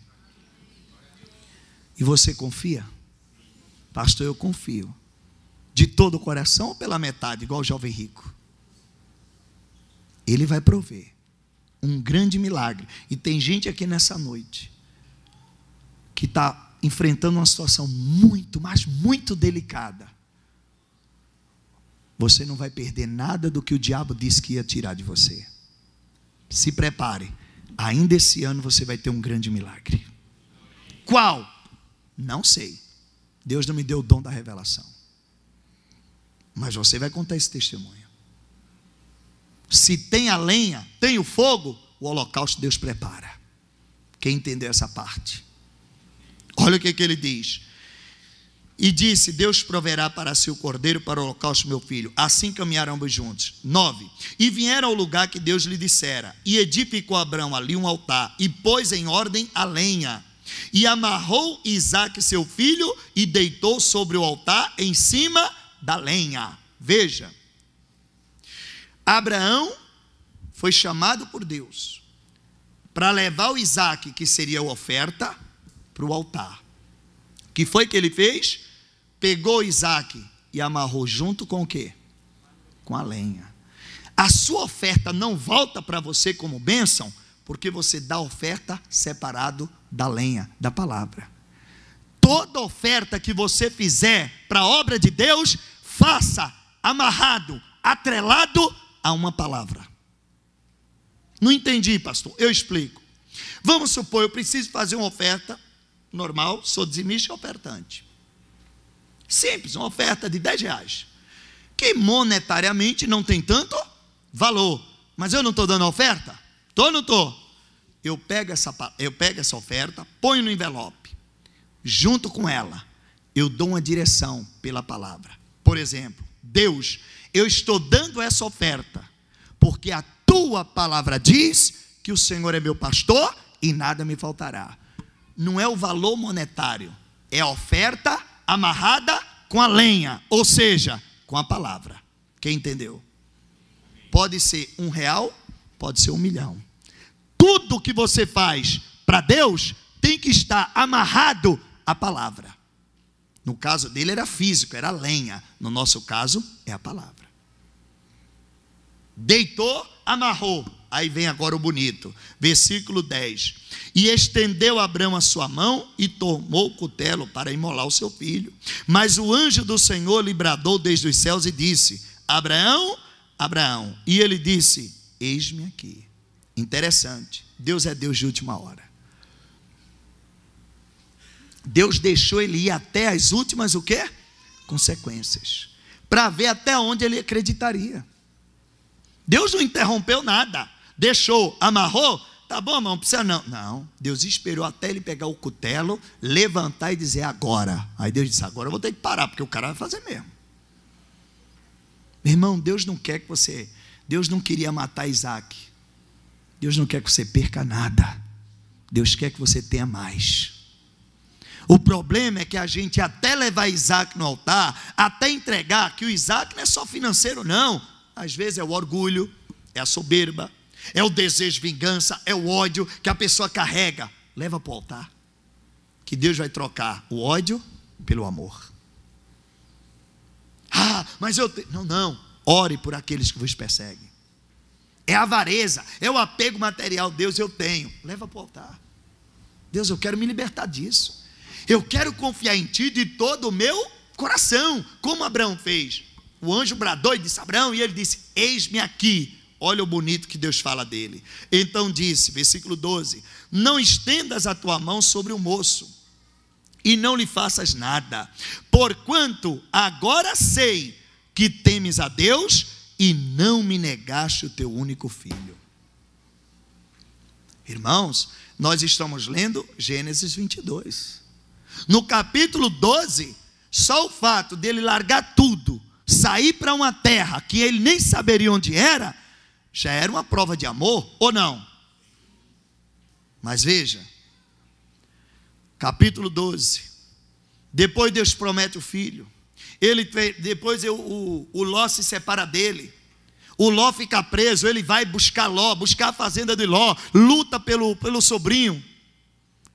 E você confia? Pastor, eu confio de todo o coração ou pela metade, igual o jovem rico? Ele vai prover um grande milagre. E tem gente aqui nessa noite que está enfrentando uma situação muito, mas muito delicada. Você não vai perder nada do que o diabo disse que ia tirar de você. Se prepare, ainda esse ano você vai ter um grande milagre. Qual? Não sei. Deus não me deu o dom da revelação. Mas você vai contar esse testemunho. Se tem a lenha, tem o fogo, o holocausto Deus prepara. Quem entendeu essa parte? Olha o que, que ele diz. E disse: Deus proverá para si o cordeiro para o holocausto, meu filho. Assim caminharam ambos juntos. 9. E vieram ao lugar que Deus lhe dissera. E edificou Abraão ali um altar, e pôs em ordem a lenha. E amarrou Isaac, seu filho, e deitou sobre o altar, em cima da lenha. Veja, Abraão foi chamado por Deus para levar o Isaac, que seria a oferta, para o altar. O que foi que ele fez? Pegou Isaac e amarrou junto com o quê? Com a lenha. A sua oferta não volta para você como bênção, porque você dá a oferta separado da lenha, da palavra toda oferta que você fizer para a obra de Deus, faça amarrado, atrelado a uma palavra. Não entendi, pastor. Eu explico. Vamos supor, eu preciso fazer uma oferta normal, sou dizimista e ofertante. Simples, uma oferta de 10 reais. Que monetariamente não tem tanto valor. Mas eu não estou dando oferta? Estou ou não estou? Eu pego, essa, eu pego essa oferta, ponho no envelope junto com ela, eu dou uma direção pela palavra. Por exemplo, Deus, eu estou dando essa oferta, porque a tua palavra diz que o Senhor é meu pastor e nada me faltará. Não é o valor monetário, é a oferta amarrada com a lenha, ou seja, com a palavra. Quem entendeu? Pode ser um real, pode ser um milhão. Tudo que você faz para Deus tem que estar amarrado a palavra. No caso dele era físico, era lenha. No nosso caso é a palavra. Deitou, amarrou. Aí vem agora o bonito. Versículo 10. E estendeu Abraão a sua mão e tomou o cutelo para imolar o seu filho. Mas o anjo do Senhor lhe bradou desde os céus e disse: Abraão, Abraão. E ele disse: Eis-me aqui. Interessante. Deus é Deus de última hora. Deus deixou ele ir até as últimas o quê? Consequências. Para ver até onde ele acreditaria. Deus não interrompeu nada. Deixou, amarrou, tá bom, irmão, não precisa não. Não, Deus esperou até ele pegar o cutelo, levantar e dizer agora. Aí Deus disse: agora eu vou ter que parar, porque o cara vai fazer mesmo. Meu irmão, Deus não quer que você. Deus não queria matar Isaac. Deus não quer que você perca nada. Deus quer que você tenha mais. O problema é que a gente, até levar Isaac no altar, até entregar, que o Isaac não é só financeiro, não. Às vezes é o orgulho, é a soberba, é o desejo de vingança, é o ódio que a pessoa carrega. Leva para o altar. Que Deus vai trocar o ódio pelo amor. Ah, mas eu. Te... Não, não. Ore por aqueles que vos perseguem. É avareza, é o apego material. Deus, eu tenho. Leva para o altar. Deus, eu quero me libertar disso. Eu quero confiar em ti de todo o meu coração, como Abraão fez. O anjo bradou e disse: Abraão, e ele disse: Eis-me aqui. Olha o bonito que Deus fala dele. Então disse, versículo 12: Não estendas a tua mão sobre o moço, e não lhe faças nada, porquanto agora sei que temes a Deus e não me negaste o teu único filho. Irmãos, nós estamos lendo Gênesis 22. No capítulo 12, só o fato dele largar tudo, sair para uma terra que ele nem saberia onde era, já era uma prova de amor ou não? Mas veja, capítulo 12. Depois Deus promete o filho. Ele depois eu, o, o Ló se separa dele. O Ló fica preso, ele vai buscar Ló, buscar a fazenda de Ló, luta pelo, pelo sobrinho.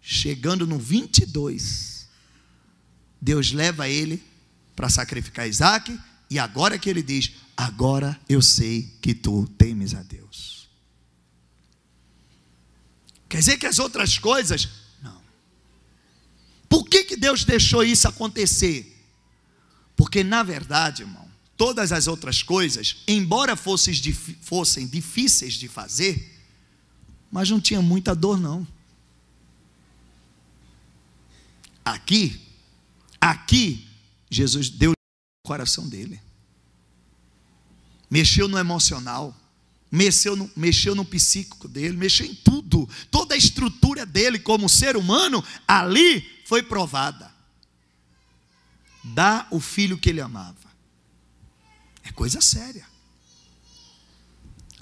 Chegando no 22, Deus leva ele para sacrificar Isaac, e agora que ele diz: Agora eu sei que tu temes a Deus. Quer dizer que as outras coisas? Não. Por que, que Deus deixou isso acontecer? Porque, na verdade, irmão, todas as outras coisas, embora fossem difíceis de fazer, mas não tinha muita dor, não. Aqui, Aqui, Jesus deu o coração dele. Mexeu no emocional, mexeu no, mexeu no psíquico dele, mexeu em tudo. Toda a estrutura dele como ser humano ali foi provada. Dá o filho que ele amava. É coisa séria.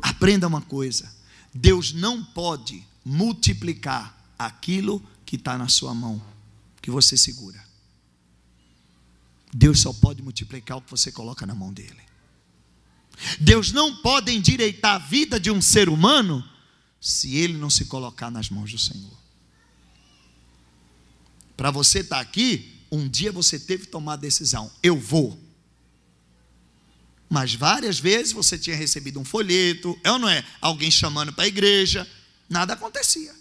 Aprenda uma coisa: Deus não pode multiplicar aquilo que está na sua mão, que você segura. Deus só pode multiplicar o que você coloca na mão dele. Deus não pode endireitar a vida de um ser humano se ele não se colocar nas mãos do Senhor. Para você estar tá aqui, um dia você teve que tomar a decisão: eu vou. Mas várias vezes você tinha recebido um folheto, é ou não é? Alguém chamando para a igreja, nada acontecia.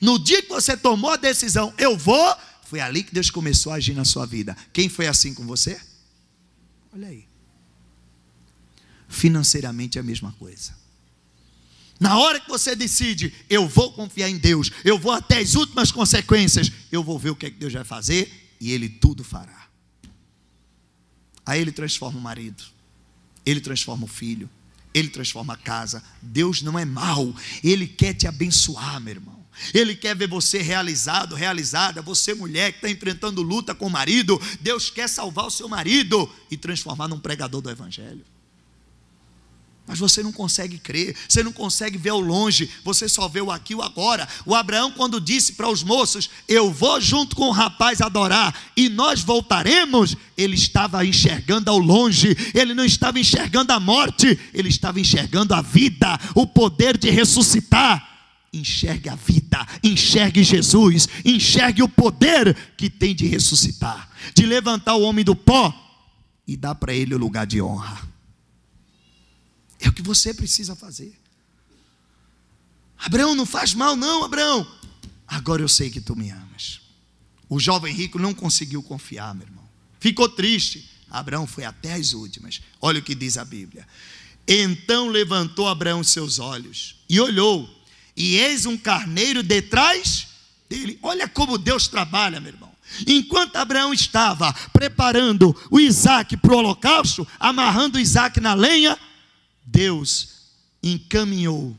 No dia que você tomou a decisão, eu vou, foi ali que Deus começou a agir na sua vida. Quem foi assim com você? Olha aí. Financeiramente é a mesma coisa. Na hora que você decide, eu vou confiar em Deus, eu vou até as últimas consequências, eu vou ver o que é que Deus vai fazer e Ele tudo fará. Aí Ele transforma o marido, Ele transforma o filho, Ele transforma a casa. Deus não é mau, Ele quer te abençoar, meu irmão. Ele quer ver você realizado, realizada. Você, mulher, que está enfrentando luta com o marido, Deus quer salvar o seu marido e transformar num pregador do Evangelho. Mas você não consegue crer, você não consegue ver ao longe, você só vê o aqui e o agora. O Abraão, quando disse para os moços: Eu vou junto com o rapaz adorar e nós voltaremos, ele estava enxergando ao longe, ele não estava enxergando a morte, ele estava enxergando a vida, o poder de ressuscitar enxergue a vida, enxergue Jesus, enxergue o poder que tem de ressuscitar, de levantar o homem do pó e dar para ele o lugar de honra. É o que você precisa fazer. Abraão, não faz mal, não, Abraão. Agora eu sei que tu me amas. O jovem rico não conseguiu confiar, meu irmão. Ficou triste. Abraão foi até as últimas. Olha o que diz a Bíblia. Então levantou Abraão seus olhos e olhou, e eis um carneiro detrás dele. Olha como Deus trabalha, meu irmão. Enquanto Abraão estava preparando o Isaac para o holocausto, amarrando Isaac na lenha, Deus encaminhou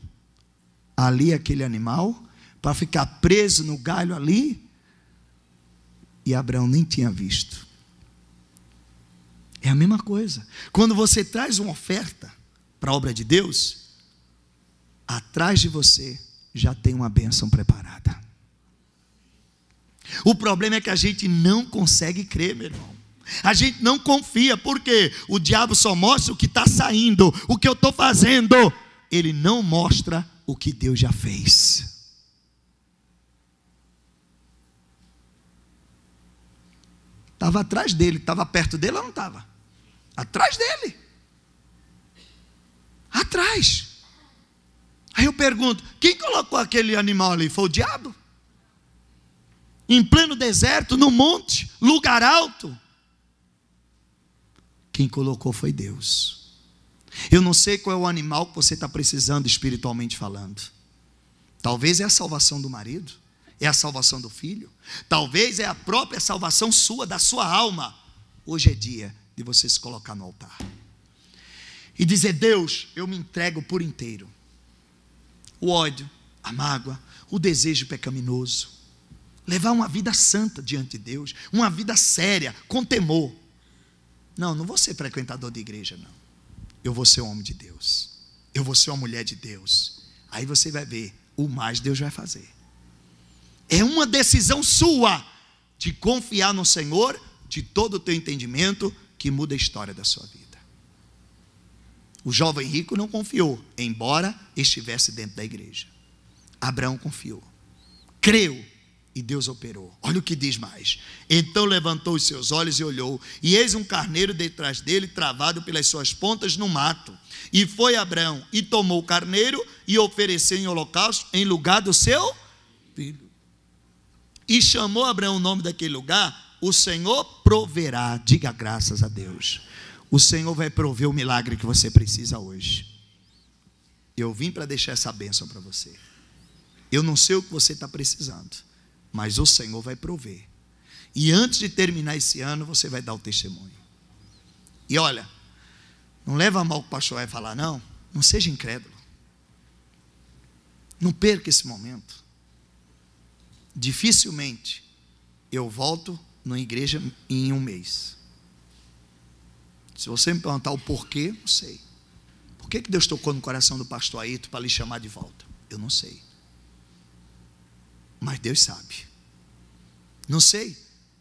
ali aquele animal para ficar preso no galho ali. E Abraão nem tinha visto. É a mesma coisa. Quando você traz uma oferta para a obra de Deus, atrás de você já tem uma bênção preparada. O problema é que a gente não consegue crer, meu irmão. A gente não confia, porque o diabo só mostra o que está saindo, o que eu estou fazendo. Ele não mostra o que Deus já fez. Estava atrás dele, estava perto dele ou não estava? Atrás dele. Atrás. Aí eu pergunto: quem colocou aquele animal ali? Foi o diabo? Em pleno deserto, no monte, lugar alto. Quem colocou foi Deus. Eu não sei qual é o animal que você está precisando espiritualmente falando. Talvez é a salvação do marido, é a salvação do filho, talvez é a própria salvação sua, da sua alma. Hoje é dia de você se colocar no altar e dizer: Deus, eu me entrego por inteiro o ódio, a mágoa, o desejo pecaminoso. Levar uma vida santa diante de Deus, uma vida séria, com temor. Não, não vou ser frequentador de igreja, não. Eu vou ser um homem de Deus. Eu vou ser uma mulher de Deus. Aí você vai ver o mais Deus vai fazer. É uma decisão sua de confiar no Senhor de todo o teu entendimento que muda a história da sua vida. O jovem rico não confiou, embora estivesse dentro da igreja. Abraão confiou, creu e Deus operou. Olha o que diz mais. Então levantou os seus olhos e olhou, e eis um carneiro detrás dele, travado pelas suas pontas no mato. E foi Abraão e tomou o carneiro e ofereceu em holocausto em lugar do seu filho. E chamou Abraão o nome daquele lugar: O Senhor proverá. Diga graças a Deus o Senhor vai prover o milagre que você precisa hoje. Eu vim para deixar essa bênção para você. Eu não sei o que você está precisando, mas o Senhor vai prover. E antes de terminar esse ano, você vai dar o testemunho. E olha, não leva a mal o que o pastor vai falar, não. Não seja incrédulo. Não perca esse momento. Dificilmente eu volto na igreja em um mês. Se você me perguntar o porquê, não sei. Por que, que Deus tocou no coração do pastor Aito para lhe chamar de volta? Eu não sei. Mas Deus sabe. Não sei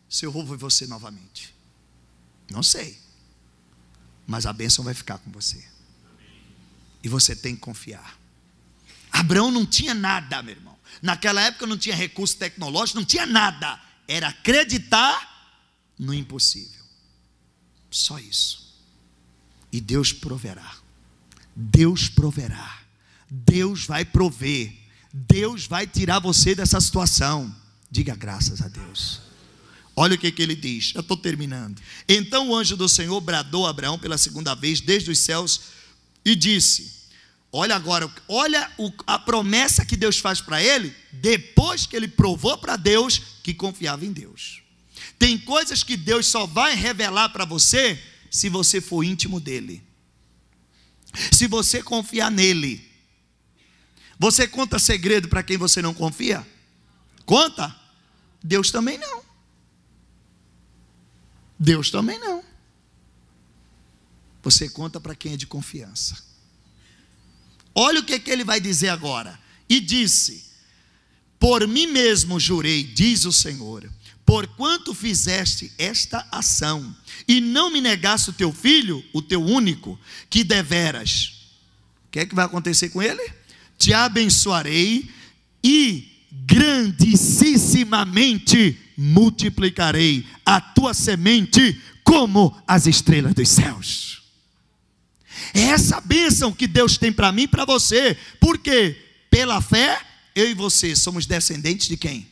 se eu vou ver você novamente. Não sei. Mas a bênção vai ficar com você. E você tem que confiar. Abraão não tinha nada, meu irmão. Naquela época não tinha recurso tecnológico, não tinha nada. Era acreditar no impossível. Só isso. E Deus proverá. Deus proverá. Deus vai prover. Deus vai tirar você dessa situação. Diga graças a Deus. Olha o que, que ele diz. Eu estou terminando. Então o anjo do Senhor bradou a Abraão pela segunda vez desde os céus e disse: Olha agora, olha a promessa que Deus faz para ele depois que ele provou para Deus que confiava em Deus. Tem coisas que Deus só vai revelar para você se você for íntimo dele. Se você confiar nele. Você conta segredo para quem você não confia? Conta? Deus também não. Deus também não. Você conta para quem é de confiança. Olha o que, que ele vai dizer agora. E disse: Por mim mesmo jurei, diz o Senhor Porquanto fizeste esta ação e não me negaste o teu filho, o teu único, que deveras. O que é que vai acontecer com ele? Te abençoarei e grandissimamente multiplicarei a tua semente como as estrelas dos céus. É essa bênção que Deus tem para mim e para você. Por quê? Pela fé, eu e você somos descendentes de quem?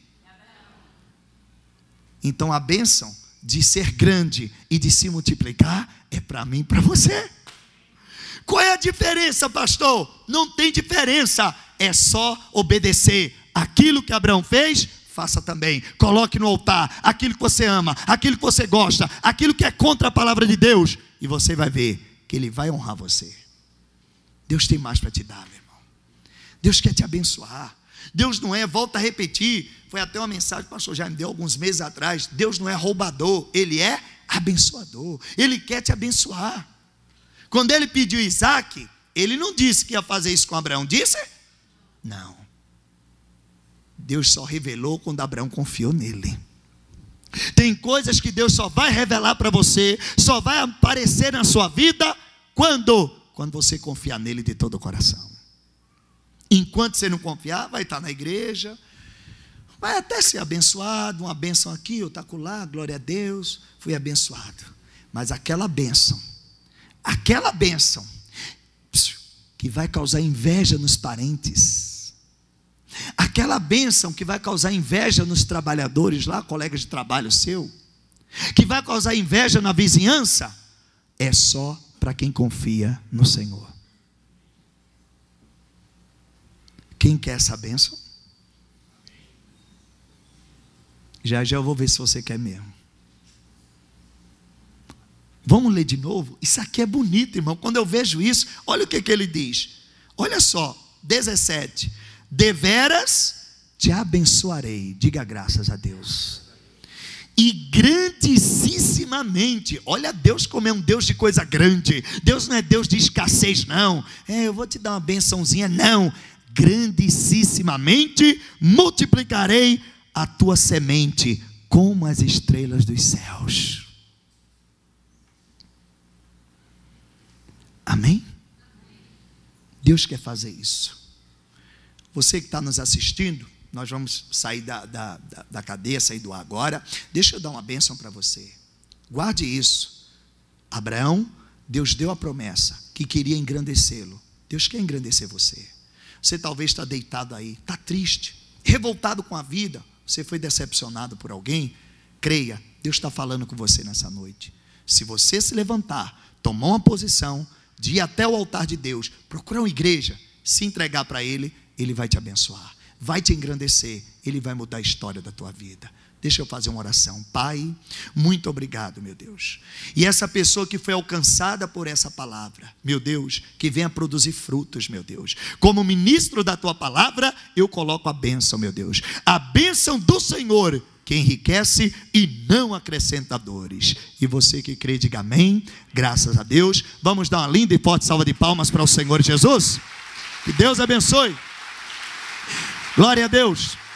Então a bênção de ser grande e de se multiplicar é para mim e para você. Qual é a diferença, pastor? Não tem diferença, é só obedecer. Aquilo que Abraão fez, faça também. Coloque no altar aquilo que você ama, aquilo que você gosta, aquilo que é contra a palavra de Deus, e você vai ver que Ele vai honrar você. Deus tem mais para te dar, meu irmão. Deus quer te abençoar. Deus não é, volta a repetir, foi até uma mensagem que o pastor já me deu alguns meses atrás: Deus não é roubador, Ele é abençoador, Ele quer te abençoar. Quando ele pediu Isaac, ele não disse que ia fazer isso com Abraão, disse? Não. Deus só revelou quando Abraão confiou nele. Tem coisas que Deus só vai revelar para você, só vai aparecer na sua vida quando? Quando você confiar nele de todo o coração. Enquanto você não confiar, vai estar na igreja, vai até ser abençoado, uma bênção aqui, outra acolá, glória a Deus, fui abençoado. Mas aquela bênção, aquela bênção, que vai causar inveja nos parentes, aquela bênção que vai causar inveja nos trabalhadores lá, colegas de trabalho seu, que vai causar inveja na vizinhança, é só para quem confia no Senhor. Quem quer essa bênção? Já já eu vou ver se você quer mesmo. Vamos ler de novo? Isso aqui é bonito, irmão. Quando eu vejo isso, olha o que, que ele diz. Olha só, 17. Deveras te abençoarei, diga graças a Deus. E grandissimamente, olha Deus como é um Deus de coisa grande. Deus não é Deus de escassez, não. É, eu vou te dar uma bençãozinha, não grandissimamente multiplicarei a tua semente como as estrelas dos céus. Amém? Deus quer fazer isso. Você que está nos assistindo, nós vamos sair da, da, da, da cadeia, sair do agora. Deixa eu dar uma bênção para você. Guarde isso. Abraão, Deus deu a promessa que queria engrandecê-lo. Deus quer engrandecer você. Você talvez está deitado aí, está triste, revoltado com a vida. Você foi decepcionado por alguém? Creia, Deus está falando com você nessa noite. Se você se levantar, tomar uma posição, de ir até o altar de Deus, procurar uma igreja, se entregar para Ele, Ele vai te abençoar, vai te engrandecer, Ele vai mudar a história da tua vida. Deixa eu fazer uma oração. Pai, muito obrigado, meu Deus. E essa pessoa que foi alcançada por essa palavra, meu Deus, que venha produzir frutos, meu Deus. Como ministro da tua palavra, eu coloco a bênção, meu Deus. A bênção do Senhor que enriquece e não acrescenta dores. E você que crê, diga amém. Graças a Deus. Vamos dar uma linda e forte salva de palmas para o Senhor Jesus. Que Deus abençoe. Glória a Deus.